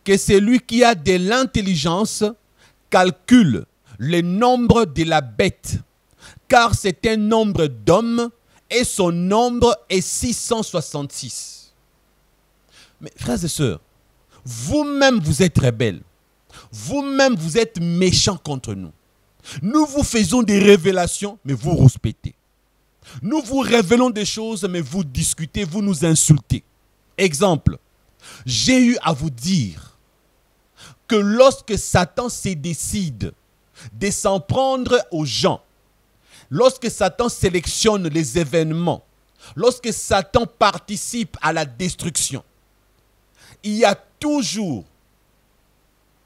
que celui qui a de l'intelligence calcule le nombre de la bête, car c'est un nombre d'hommes et son nombre est 666. Mais frères et sœurs, vous-même vous êtes rebelles. Vous-même vous êtes méchants contre nous. Nous vous faisons des révélations, mais vous respectez. Nous vous révélons des choses, mais vous discutez, vous nous insultez. Exemple, j'ai eu à vous dire que lorsque Satan se décide de s'en prendre aux gens, lorsque Satan sélectionne les événements, lorsque Satan participe à la destruction, il y a toujours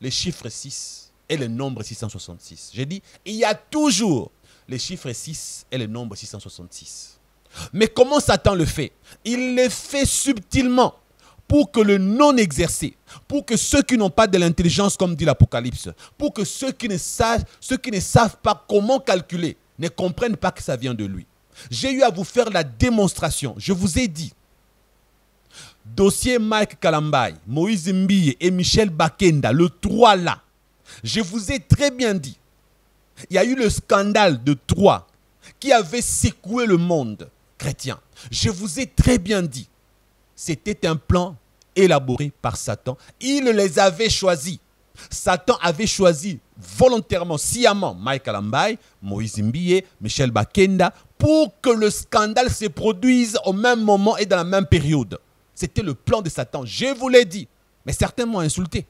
les chiffres 6 et le nombre 666. J'ai dit, il y a toujours les chiffres 6 et le nombre 666. Mais comment Satan le fait Il le fait subtilement pour que le non exercé, pour que ceux qui n'ont pas de l'intelligence, comme dit l'Apocalypse, pour que ceux qui, ne savent, ceux qui ne savent pas comment calculer, ne comprennent pas que ça vient de lui. J'ai eu à vous faire la démonstration. Je vous ai dit, dossier Mike Kalambay, Moïse Mbille et Michel Bakenda, le 3 là, je vous ai très bien dit il y a eu le scandale de Troie qui avait secoué le monde chrétien. Je vous ai très bien dit, c'était un plan élaboré par Satan. Il les avait choisis. Satan avait choisi volontairement, sciemment, Mike Alambay, Moïse Michel Bakenda, pour que le scandale se produise au même moment et dans la même période. C'était le plan de Satan, je vous l'ai dit, mais certains m'ont insulté.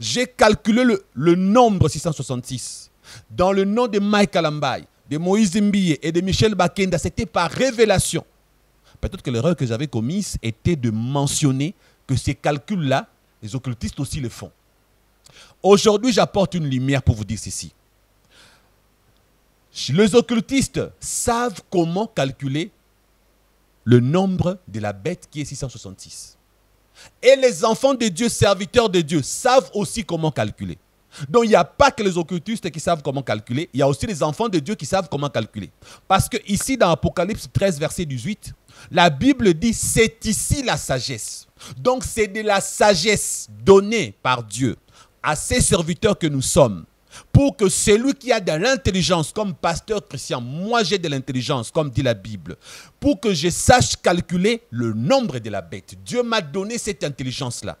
J'ai calculé le, le nombre 666 dans le nom de Mike Alambay, de Moïse Mbille et de Michel Bakenda, c'était par révélation. Peut-être que l'erreur que j'avais commise était de mentionner que ces calculs-là, les occultistes aussi le font. Aujourd'hui, j'apporte une lumière pour vous dire ceci. Les occultistes savent comment calculer le nombre de la bête qui est 666. Et les enfants de Dieu, serviteurs de Dieu, savent aussi comment calculer. Donc il n'y a pas que les occultistes qui savent comment calculer, il y a aussi les enfants de Dieu qui savent comment calculer. Parce que ici dans Apocalypse 13 verset 18, la Bible dit c'est ici la sagesse. Donc c'est de la sagesse donnée par Dieu à ses serviteurs que nous sommes pour que celui qui a de l'intelligence, comme pasteur Christian, moi j'ai de l'intelligence, comme dit la Bible, pour que je sache calculer le nombre de la bête. Dieu m'a donné cette intelligence-là.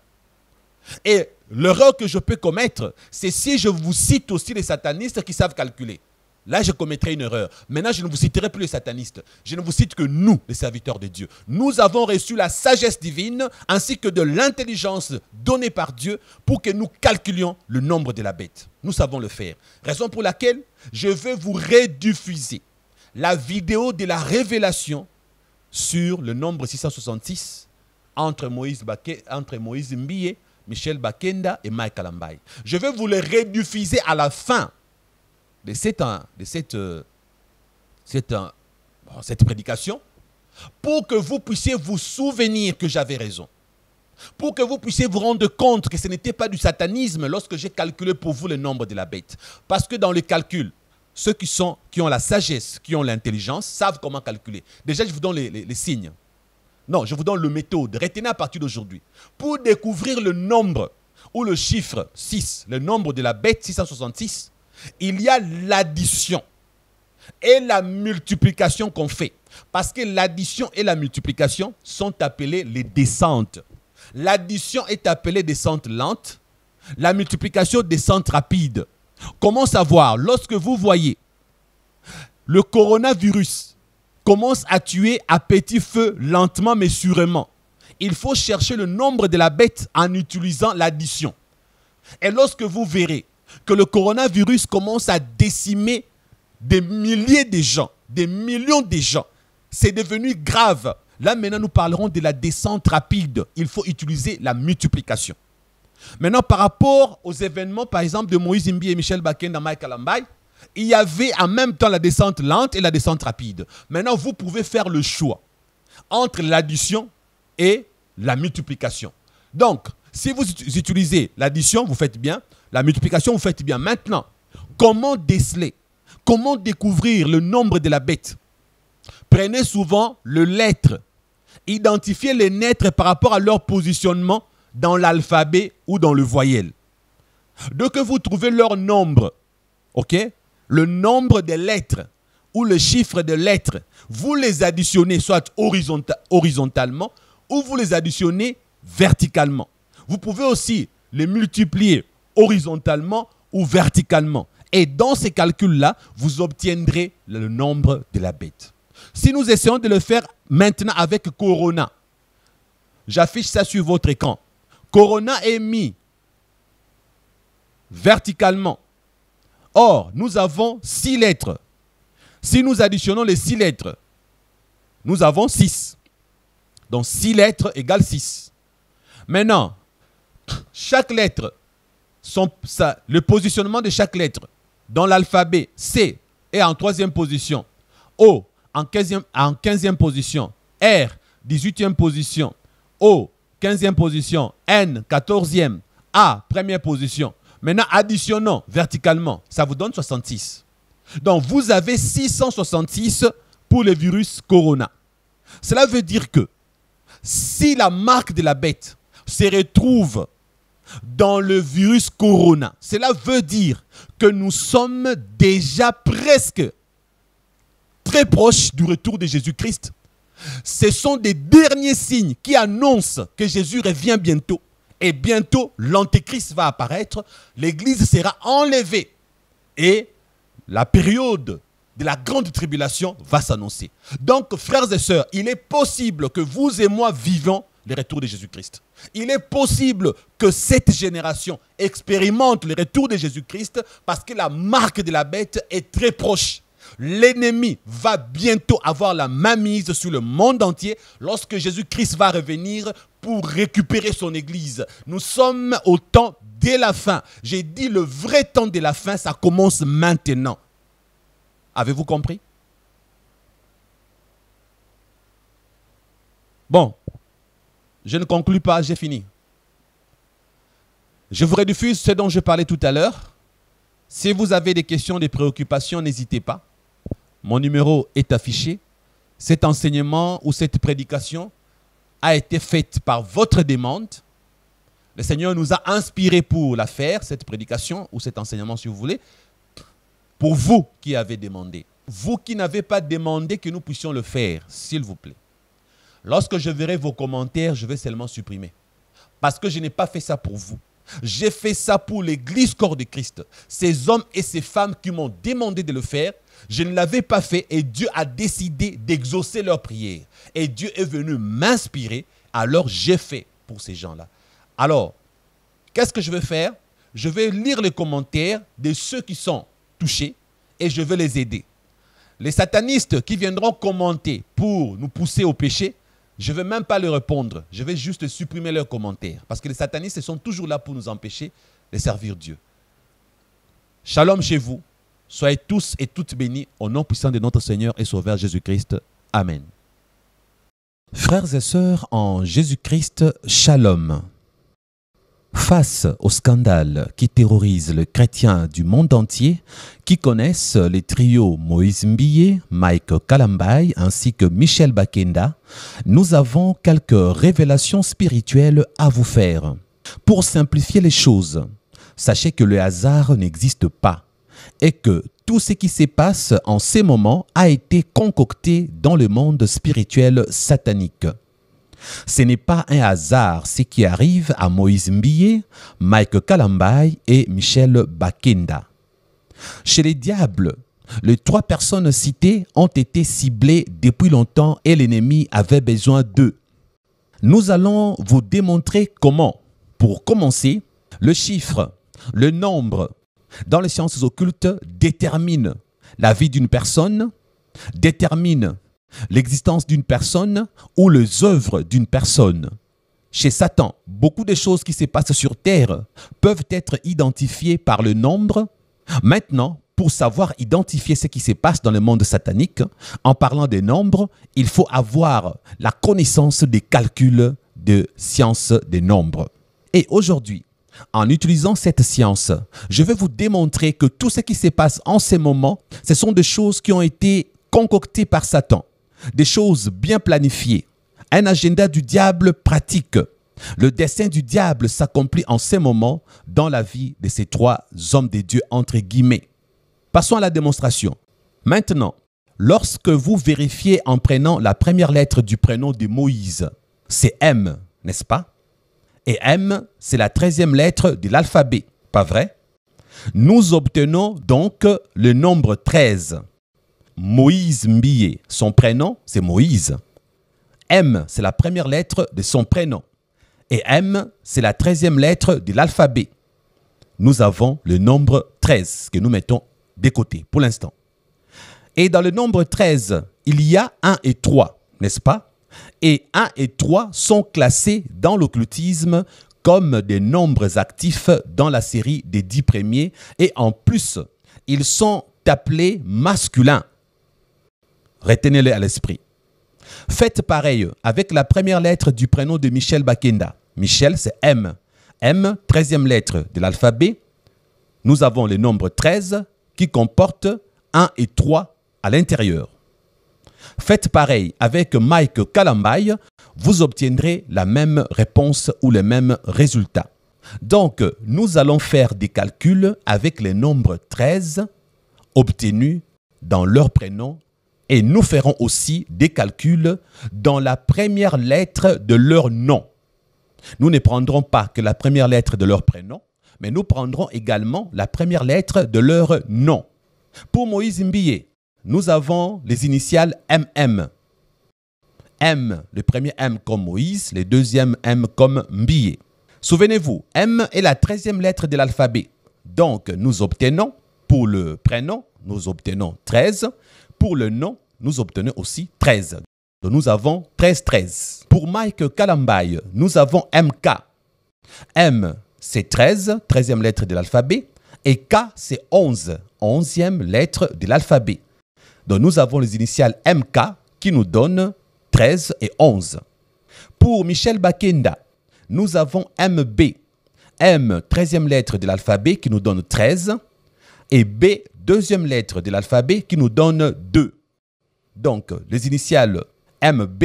Et L'erreur que je peux commettre, c'est si je vous cite aussi les satanistes qui savent calculer. Là, je commettrai une erreur. Maintenant, je ne vous citerai plus les satanistes. Je ne vous cite que nous, les serviteurs de Dieu. Nous avons reçu la sagesse divine ainsi que de l'intelligence donnée par Dieu pour que nous calculions le nombre de la bête. Nous savons le faire. Raison pour laquelle je veux vous rediffuser la vidéo de la révélation sur le nombre 666 entre Moïse, Baquet, entre Moïse Mbié Michel Bakenda et Mike Alambay. Je vais vous les rediffuser à la fin de euh, euh, euh, cette, prédication pour que vous puissiez vous souvenir que j'avais raison. Pour que vous puissiez vous rendre compte que ce n'était pas du satanisme lorsque j'ai calculé pour vous le nombre de la bête. Parce que dans le calcul, ceux qui, sont, qui ont la sagesse, qui ont l'intelligence, savent comment calculer. Déjà, je vous donne les signes. Non, je vous donne le méthode. Retenez à partir d'aujourd'hui. Pour découvrir le nombre ou le chiffre 6, le nombre de la bête 666, il y a l'addition et la multiplication qu'on fait. Parce que l'addition et la multiplication sont appelées les descentes. L'addition est appelée descente lente, la multiplication descente rapide. Comment savoir Lorsque vous voyez le coronavirus commence à tuer à petit feu, lentement mais sûrement. Il faut chercher le nombre de la bête en utilisant l'addition. Et lorsque vous verrez que le coronavirus commence à décimer des milliers de gens, des millions de gens, c'est devenu grave. Là maintenant, nous parlerons de la descente rapide. Il faut utiliser la multiplication. Maintenant, par rapport aux événements, par exemple, de Moïse Imbi et Michel Bakken dans Mike Alambay, il y avait en même temps la descente lente et la descente rapide. Maintenant, vous pouvez faire le choix entre l'addition et la multiplication. Donc, si vous utilisez l'addition, vous faites bien. La multiplication, vous faites bien. Maintenant, comment déceler Comment découvrir le nombre de la bête Prenez souvent le lettre. Identifiez les lettres par rapport à leur positionnement dans l'alphabet ou dans le voyelle. Dès que vous trouvez leur nombre, OK le nombre de lettres ou le chiffre de lettres, vous les additionnez soit horizontalement ou vous les additionnez verticalement. Vous pouvez aussi les multiplier horizontalement ou verticalement. Et dans ces calculs-là, vous obtiendrez le nombre de la bête. Si nous essayons de le faire maintenant avec Corona, j'affiche ça sur votre écran. Corona est mis verticalement Or, nous avons six lettres. Si nous additionnons les six lettres, nous avons six. Donc six lettres égale six. Maintenant, chaque lettre, le positionnement de chaque lettre dans l'alphabet C est en troisième position, O en quinzième en position, R 18e position, O quinzième position, N quatorzième. A première position. Maintenant, additionnons verticalement, ça vous donne 66. Donc, vous avez 666 pour le virus corona. Cela veut dire que si la marque de la bête se retrouve dans le virus corona, cela veut dire que nous sommes déjà presque très proches du retour de Jésus-Christ. Ce sont des derniers signes qui annoncent que Jésus revient bientôt et bientôt l'Antéchrist va apparaître, l'Église sera enlevée et la période de la grande tribulation va s'annoncer. Donc, frères et sœurs, il est possible que vous et moi vivons le retour de Jésus-Christ. Il est possible que cette génération expérimente le retour de Jésus-Christ parce que la marque de la bête est très proche. L'ennemi va bientôt avoir la mainmise sur le monde entier lorsque Jésus-Christ va revenir pour récupérer son Église. Nous sommes au temps dès la fin. J'ai dit le vrai temps de la fin, ça commence maintenant. Avez-vous compris Bon, je ne conclus pas, j'ai fini. Je vous rediffuse ce dont je parlais tout à l'heure. Si vous avez des questions, des préoccupations, n'hésitez pas mon numéro est affiché. Cet enseignement ou cette prédication a été faite par votre demande. Le Seigneur nous a inspirés pour la faire, cette prédication ou cet enseignement, si vous voulez, pour vous qui avez demandé. Vous qui n'avez pas demandé que nous puissions le faire, s'il vous plaît. Lorsque je verrai vos commentaires, je vais seulement supprimer. Parce que je n'ai pas fait ça pour vous. J'ai fait ça pour l'Église corps de Christ. Ces hommes et ces femmes qui m'ont demandé de le faire, je ne l'avais pas fait et Dieu a décidé d'exaucer leur prière Et Dieu est venu m'inspirer, alors j'ai fait pour ces gens-là. Alors, qu'est-ce que je veux faire Je vais lire les commentaires de ceux qui sont touchés et je vais les aider. Les satanistes qui viendront commenter pour nous pousser au péché, je ne vais même pas leur répondre. Je vais juste supprimer leurs commentaires. Parce que les satanistes sont toujours là pour nous empêcher de servir Dieu. Shalom chez vous. Soyez tous et toutes bénis au nom puissant de notre Seigneur et Sauveur Jésus-Christ. Amen. Frères et sœurs en Jésus-Christ, shalom. Face au scandale qui terrorise les chrétiens du monde entier, qui connaissent les trios Moïse Mbilé, Mike Kalambay ainsi que Michel Bakenda, nous avons quelques révélations spirituelles à vous faire. Pour simplifier les choses, sachez que le hasard n'existe pas et que tout ce qui se passe en ces moments a été concocté dans le monde spirituel satanique. Ce n'est pas un hasard ce qui arrive à Moïse Mbillé, Mike Kalambay et Michel Bakenda. Chez les diables, les trois personnes citées ont été ciblées depuis longtemps et l'ennemi avait besoin d'eux. Nous allons vous démontrer comment. Pour commencer, le chiffre, le nombre, dans les sciences occultes détermine la vie d'une personne, détermine l'existence d'une personne ou les œuvres d'une personne. Chez Satan, beaucoup de choses qui se passent sur Terre peuvent être identifiées par le nombre. Maintenant, pour savoir identifier ce qui se passe dans le monde satanique, en parlant des nombres, il faut avoir la connaissance des calculs de science des nombres. Et aujourd'hui, en utilisant cette science, je vais vous démontrer que tout ce qui se passe en ce moment, ce sont des choses qui ont été concoctées par Satan, des choses bien planifiées, un agenda du diable pratique. Le dessein du diable s'accomplit en ce moment dans la vie de ces trois hommes de Dieu, entre guillemets. Passons à la démonstration. Maintenant, lorsque vous vérifiez en prenant la première lettre du prénom de Moïse, c'est M, n'est-ce pas et M, c'est la treizième lettre de l'alphabet, pas vrai Nous obtenons donc le nombre 13. Moïse Mbillé, son prénom, c'est Moïse. M, c'est la première lettre de son prénom. Et M, c'est la treizième lettre de l'alphabet. Nous avons le nombre 13 que nous mettons de côté pour l'instant. Et dans le nombre 13, il y a 1 et 3, n'est-ce pas et 1 et 3 sont classés dans l'occultisme comme des nombres actifs dans la série des dix premiers et en plus, ils sont appelés masculins. Retenez-les à l'esprit. Faites pareil avec la première lettre du prénom de Michel Bakenda. Michel, c'est M. M, 13e lettre de l'alphabet. Nous avons le nombre 13 qui comporte 1 et 3 à l'intérieur. Faites pareil avec Mike Calambay, vous obtiendrez la même réponse ou le même résultat. Donc, nous allons faire des calculs avec les nombres 13 obtenus dans leur prénom et nous ferons aussi des calculs dans la première lettre de leur nom. Nous ne prendrons pas que la première lettre de leur prénom, mais nous prendrons également la première lettre de leur nom. Pour Moïse Mbillé, nous avons les initiales MM. M, le premier M comme Moïse, le deuxième M comme Mbié. Souvenez-vous, M est la treizième lettre de l'alphabet. Donc, nous obtenons, pour le prénom, nous obtenons 13. Pour le nom, nous obtenons aussi 13. Donc, nous avons 13-13. Pour Mike Kalambay, nous avons MK. M, c'est 13, 13e lettre de l'alphabet. Et K, c'est 11, 11e lettre de l'alphabet. Donc nous avons les initiales MK qui nous donnent 13 et 11. Pour Michel Bakenda, nous avons MB, M, 13e lettre de l'alphabet qui nous donne 13, et B, deuxième lettre de l'alphabet qui nous donne 2. Donc les initiales MB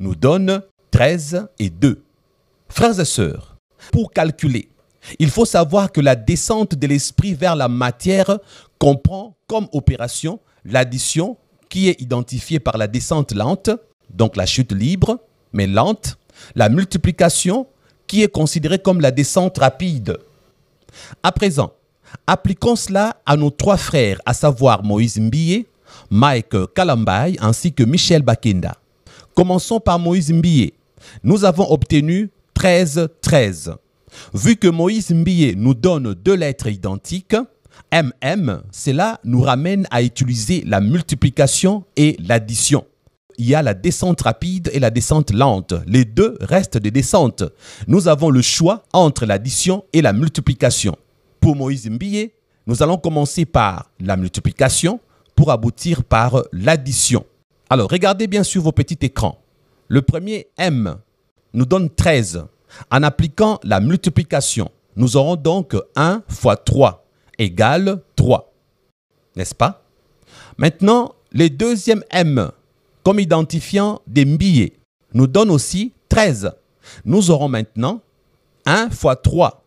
nous donnent 13 et 2. Frères et sœurs, pour calculer, il faut savoir que la descente de l'esprit vers la matière comprend comme opération l'addition qui est identifiée par la descente lente, donc la chute libre, mais lente, la multiplication qui est considérée comme la descente rapide. À présent, appliquons cela à nos trois frères, à savoir Moïse Mbillé, Mike Kalambay ainsi que Michel Bakenda. Commençons par Moïse Mbillé. Nous avons obtenu 13-13. Vu que Moïse Mbillé nous donne deux lettres identiques, MM, cela nous ramène à utiliser la multiplication et l'addition. Il y a la descente rapide et la descente lente. Les deux restent des descentes. Nous avons le choix entre l'addition et la multiplication. Pour Moïse Mbillé, nous allons commencer par la multiplication pour aboutir par l'addition. Alors, regardez bien sur vos petits écrans. Le premier M nous donne 13. En appliquant la multiplication, nous aurons donc 1 fois 3 égale 3. N'est-ce pas Maintenant, les deuxièmes M, comme identifiant des billets, nous donnent aussi 13. Nous aurons maintenant 1 fois 3.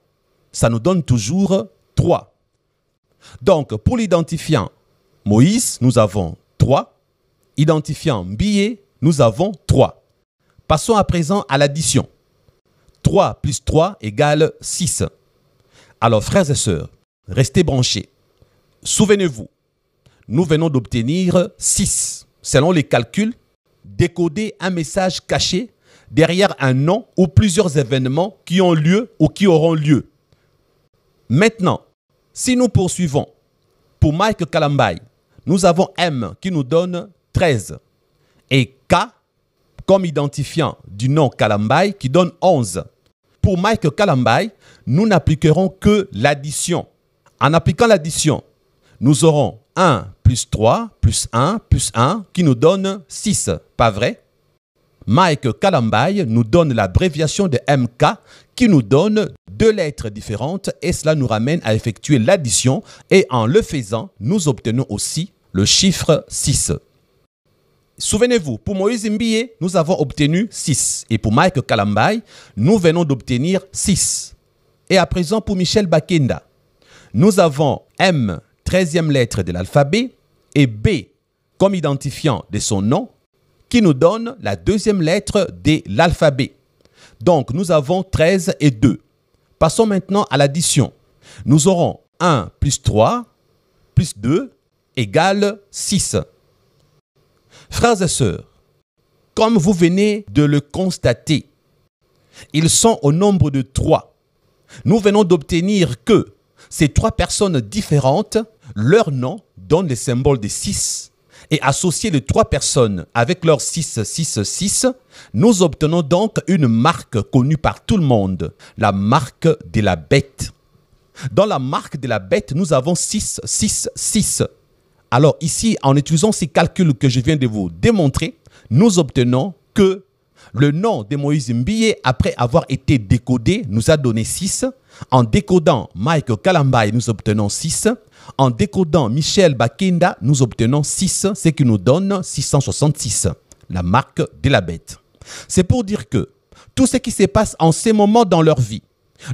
Ça nous donne toujours 3. Donc, pour l'identifiant Moïse, nous avons 3. Identifiant billet, nous avons 3. Passons à présent à l'addition. 3 plus 3 égale 6. Alors, frères et sœurs, Restez branchés. Souvenez-vous, nous venons d'obtenir 6, selon les calculs, décoder un message caché derrière un nom ou plusieurs événements qui ont lieu ou qui auront lieu. Maintenant, si nous poursuivons, pour Mike Kalambay, nous avons M qui nous donne 13 et K comme identifiant du nom Kalambay qui donne 11. Pour Mike Kalambay, nous n'appliquerons que l'addition en appliquant l'addition, nous aurons 1 plus 3 plus 1 plus 1 qui nous donne 6, pas vrai Mike Kalambay nous donne l'abréviation de MK qui nous donne deux lettres différentes et cela nous ramène à effectuer l'addition et en le faisant, nous obtenons aussi le chiffre 6. Souvenez-vous, pour Moïse Mbiye, nous avons obtenu 6 et pour Mike Kalambay, nous venons d'obtenir 6. Et à présent pour Michel Bakenda, nous avons M, 13e lettre de l'alphabet, et B, comme identifiant de son nom, qui nous donne la deuxième lettre de l'alphabet. Donc, nous avons 13 et 2. Passons maintenant à l'addition. Nous aurons 1 plus 3 plus 2 égale 6. Frères et sœurs, comme vous venez de le constater, ils sont au nombre de 3. Nous venons d'obtenir que ces trois personnes différentes, leur nom donne le symbole des 6. Et associer les trois personnes avec leur 6-6-6, nous obtenons donc une marque connue par tout le monde, la marque de la bête. Dans la marque de la bête, nous avons 6-6-6. Alors ici, en utilisant ces calculs que je viens de vous démontrer, nous obtenons que le nom de Moïse Mbiye, après avoir été décodé, nous a donné 6. En décodant Mike Kalambay, nous obtenons 6. En décodant Michel Bakenda, nous obtenons 6, ce qui nous donne 666, la marque de la bête. C'est pour dire que tout ce qui se passe en ces moments dans leur vie,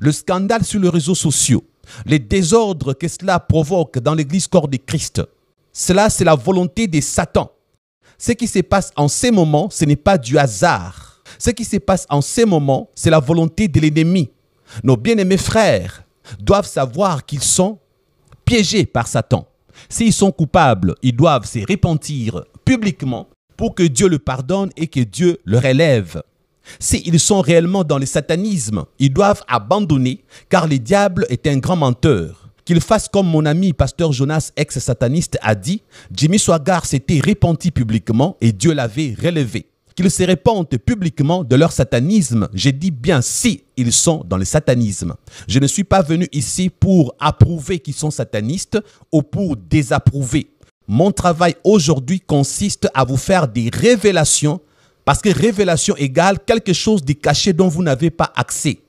le scandale sur les réseaux sociaux, les désordres que cela provoque dans l'Église corps de Christ, cela c'est la volonté de Satan ce qui se passe en ces moments, ce n'est pas du hasard. Ce qui se passe en ces moments, c'est la volonté de l'ennemi. Nos bien-aimés frères doivent savoir qu'ils sont piégés par Satan. S'ils sont coupables, ils doivent se repentir publiquement pour que Dieu le pardonne et que Dieu le relève. S'ils sont réellement dans le satanisme, ils doivent abandonner car le diable est un grand menteur. Qu'ils fassent comme mon ami pasteur Jonas, ex-sataniste, a dit, Jimmy Swaggart s'était repenti publiquement et Dieu l'avait relevé. Qu'ils se répandent publiquement de leur satanisme, j'ai dit bien si ils sont dans le satanisme. Je ne suis pas venu ici pour approuver qu'ils sont satanistes ou pour désapprouver. Mon travail aujourd'hui consiste à vous faire des révélations parce que révélation égale quelque chose de caché dont vous n'avez pas accès.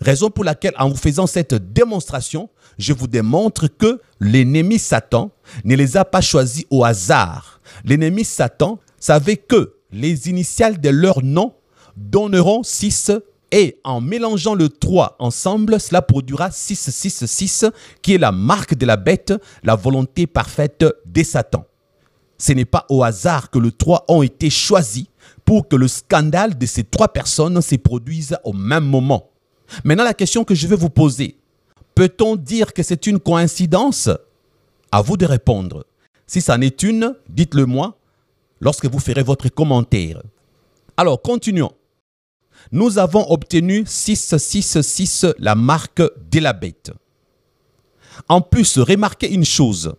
Raison pour laquelle, en vous faisant cette démonstration, je vous démontre que l'ennemi Satan ne les a pas choisis au hasard. L'ennemi Satan savait que les initiales de leur nom donneront 6 et en mélangeant le 3 ensemble, cela produira 666 qui est la marque de la bête, la volonté parfaite de Satan. Ce n'est pas au hasard que le 3 ont été choisis pour que le scandale de ces trois personnes se produise au même moment. Maintenant, la question que je vais vous poser, peut-on dire que c'est une coïncidence À vous de répondre. Si ça n'est une, dites-le moi lorsque vous ferez votre commentaire. Alors, continuons. Nous avons obtenu 666, la marque de la bête. En plus, remarquez une chose.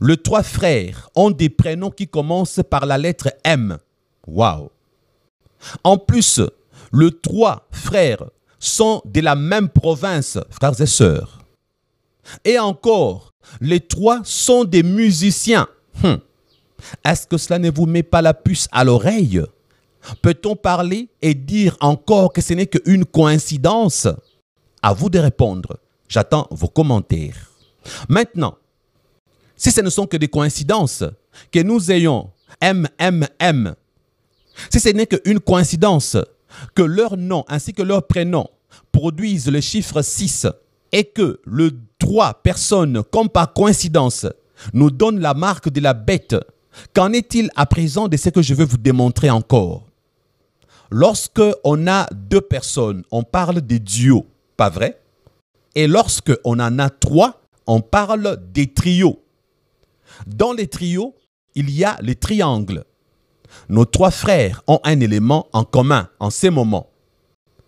Les trois frères ont des prénoms qui commencent par la lettre M. Waouh! En plus, le trois frères sont de la même province, frères et sœurs. Et encore, les trois sont des musiciens. Hum. Est-ce que cela ne vous met pas la puce à l'oreille Peut-on parler et dire encore que ce n'est qu'une coïncidence À vous de répondre. J'attends vos commentaires. Maintenant, si ce ne sont que des coïncidences, que nous ayons MMM, si ce n'est qu'une coïncidence que leur nom ainsi que leur prénom produisent le chiffre 6 et que le trois personnes, comme par coïncidence, nous donnent la marque de la bête, qu'en est-il à présent de ce que je veux vous démontrer encore Lorsque on a deux personnes, on parle des duos, pas vrai Et lorsque on en a trois, on parle des trios. Dans les trios, il y a les triangles nos trois frères ont un élément en commun en ces moments.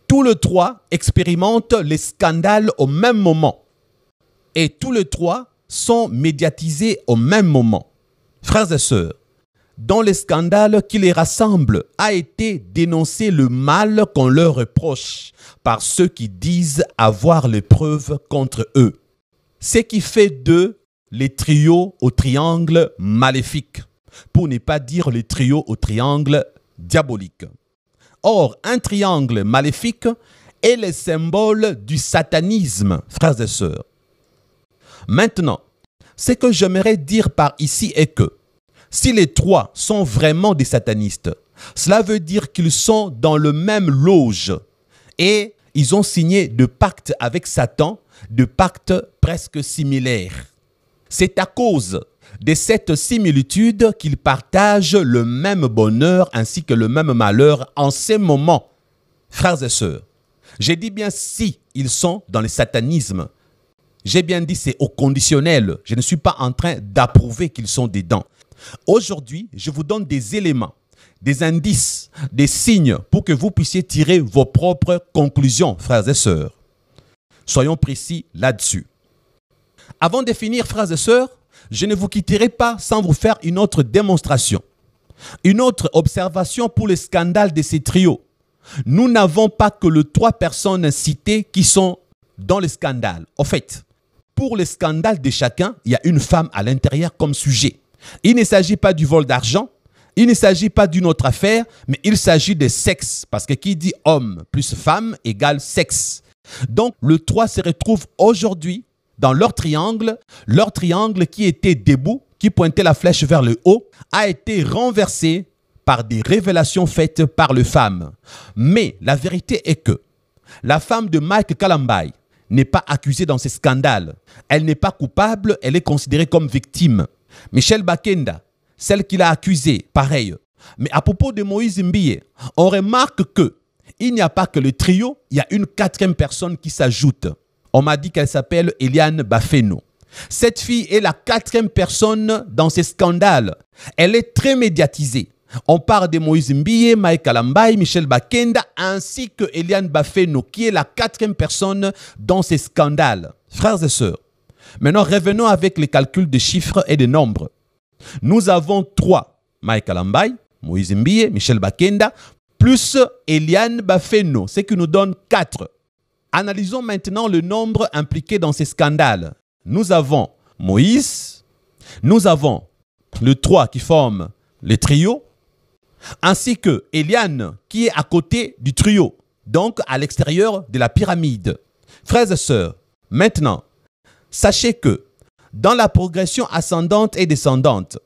Tous les trois expérimentent les scandales au même moment. Et tous les trois sont médiatisés au même moment. Frères et sœurs, dans les scandales qui les rassemblent a été dénoncé le mal qu'on leur reproche par ceux qui disent avoir les preuves contre eux. Ce qui fait d'eux les trios au triangle maléfique pour ne pas dire les trio au triangle diabolique. Or, un triangle maléfique est le symbole du satanisme, frères et sœurs. Maintenant, ce que j'aimerais dire par ici est que si les trois sont vraiment des satanistes, cela veut dire qu'ils sont dans le même loge et ils ont signé de pactes avec Satan, de pactes presque similaires. C'est à cause de cette similitude qu'ils partagent le même bonheur ainsi que le même malheur en ces moments. Frères et sœurs, j'ai dit bien si ils sont dans le satanisme. J'ai bien dit c'est au conditionnel. Je ne suis pas en train d'approuver qu'ils sont dedans. Aujourd'hui, je vous donne des éléments, des indices, des signes pour que vous puissiez tirer vos propres conclusions, frères et sœurs. Soyons précis là-dessus. Avant de finir, frères et sœurs, je ne vous quitterai pas sans vous faire une autre démonstration. Une autre observation pour le scandale de ces trios. Nous n'avons pas que les trois personnes citées qui sont dans le scandale. En fait, pour le scandale de chacun, il y a une femme à l'intérieur comme sujet. Il ne s'agit pas du vol d'argent, il ne s'agit pas d'une autre affaire, mais il s'agit de sexe, parce que qui dit homme plus femme égale sexe. Donc le 3 se retrouve aujourd'hui dans leur triangle, leur triangle qui était debout, qui pointait la flèche vers le haut, a été renversé par des révélations faites par les femmes. Mais la vérité est que la femme de Mike Kalambay n'est pas accusée dans ces scandales. Elle n'est pas coupable, elle est considérée comme victime. Michel Bakenda, celle qui l'a accusée, pareil. Mais à propos de Moïse Mbille, on remarque que il n'y a pas que le trio, il y a une quatrième personne qui s'ajoute. On m'a dit qu'elle s'appelle Eliane Bafeno. Cette fille est la quatrième personne dans ces scandales. Elle est très médiatisée. On parle de Moïse Mbiye, Mike Alambay, Michel Bakenda, ainsi que Eliane Bafeno qui est la quatrième personne dans ces scandales. Frères et sœurs, maintenant revenons avec les calculs de chiffres et de nombres. Nous avons trois, Mike Alambay, Moïse Mbiye, Michel Bakenda, plus Eliane Bafeno. ce qui nous donne quatre. Analysons maintenant le nombre impliqué dans ces scandales. Nous avons Moïse, nous avons le 3 qui forme le trio, ainsi que Eliane qui est à côté du trio, donc à l'extérieur de la pyramide. Frères et sœurs, maintenant, sachez que dans la progression ascendante et descendante,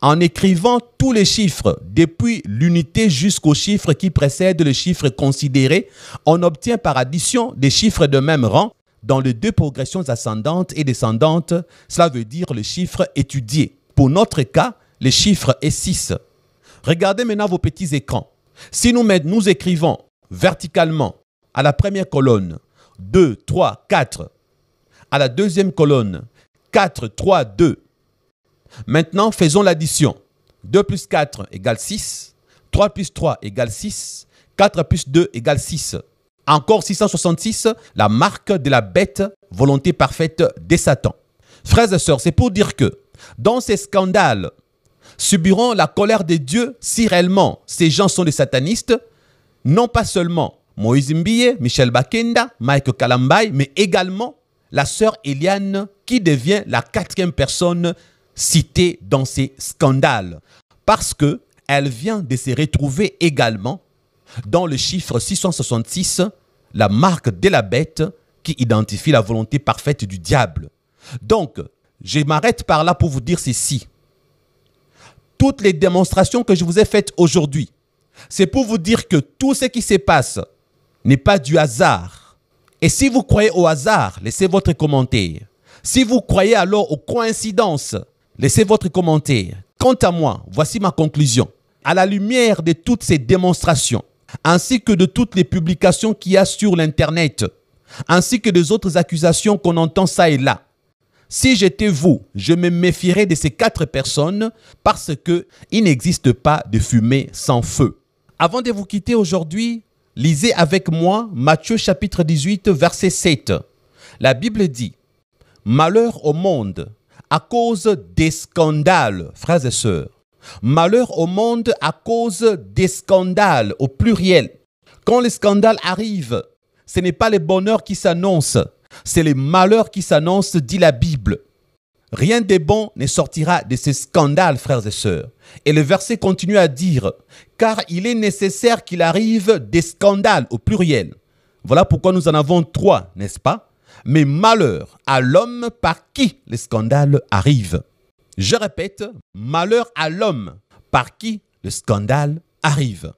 en écrivant tous les chiffres, depuis l'unité jusqu'au chiffre qui précède le chiffre considéré, on obtient par addition des chiffres de même rang dans les deux progressions ascendantes et descendantes, cela veut dire le chiffre étudié. Pour notre cas, le chiffre est 6. Regardez maintenant vos petits écrans. Si nous, nous écrivons verticalement à la première colonne 2, 3, 4, à la deuxième colonne 4, 3, 2, Maintenant, faisons l'addition. 2 plus 4 égale 6. 3 plus 3 égale 6. 4 plus 2 égale 6. Encore 666, la marque de la bête, volonté parfaite des satans. Frères et sœurs, c'est pour dire que dans ces scandales, subiront la colère de Dieu si réellement ces gens sont des satanistes, non pas seulement Moïse Mbille, Michel Bakenda, Mike Kalambay, mais également la sœur Eliane qui devient la quatrième personne Cité dans ces scandales parce que elle vient de se retrouver également dans le chiffre 666, la marque de la bête qui identifie la volonté parfaite du diable. Donc, je m'arrête par là pour vous dire ceci. Toutes les démonstrations que je vous ai faites aujourd'hui, c'est pour vous dire que tout ce qui se passe n'est pas du hasard. Et si vous croyez au hasard, laissez votre commentaire. Si vous croyez alors aux coïncidences, Laissez votre commentaire. Quant à moi, voici ma conclusion. À la lumière de toutes ces démonstrations, ainsi que de toutes les publications qu'il y a sur l'Internet, ainsi que des autres accusations qu'on entend ça et là, si j'étais vous, je me méfierais de ces quatre personnes parce qu'il n'existe pas de fumée sans feu. Avant de vous quitter aujourd'hui, lisez avec moi Matthieu chapitre 18 verset 7. La Bible dit, Malheur au monde à cause des scandales, frères et sœurs. Malheur au monde à cause des scandales, au pluriel. Quand les scandales arrivent, ce n'est pas les bonheurs qui s'annoncent, c'est les malheurs qui s'annoncent, dit la Bible. Rien de bon ne sortira de ces scandales, frères et sœurs. Et le verset continue à dire, car il est nécessaire qu'il arrive des scandales, au pluriel. Voilà pourquoi nous en avons trois, n'est-ce pas mais malheur à l'homme par qui le scandale arrive. Je répète, malheur à l'homme par qui le scandale arrive.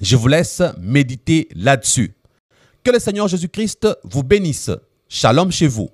Je vous laisse méditer là-dessus. Que le Seigneur Jésus-Christ vous bénisse. Shalom chez vous.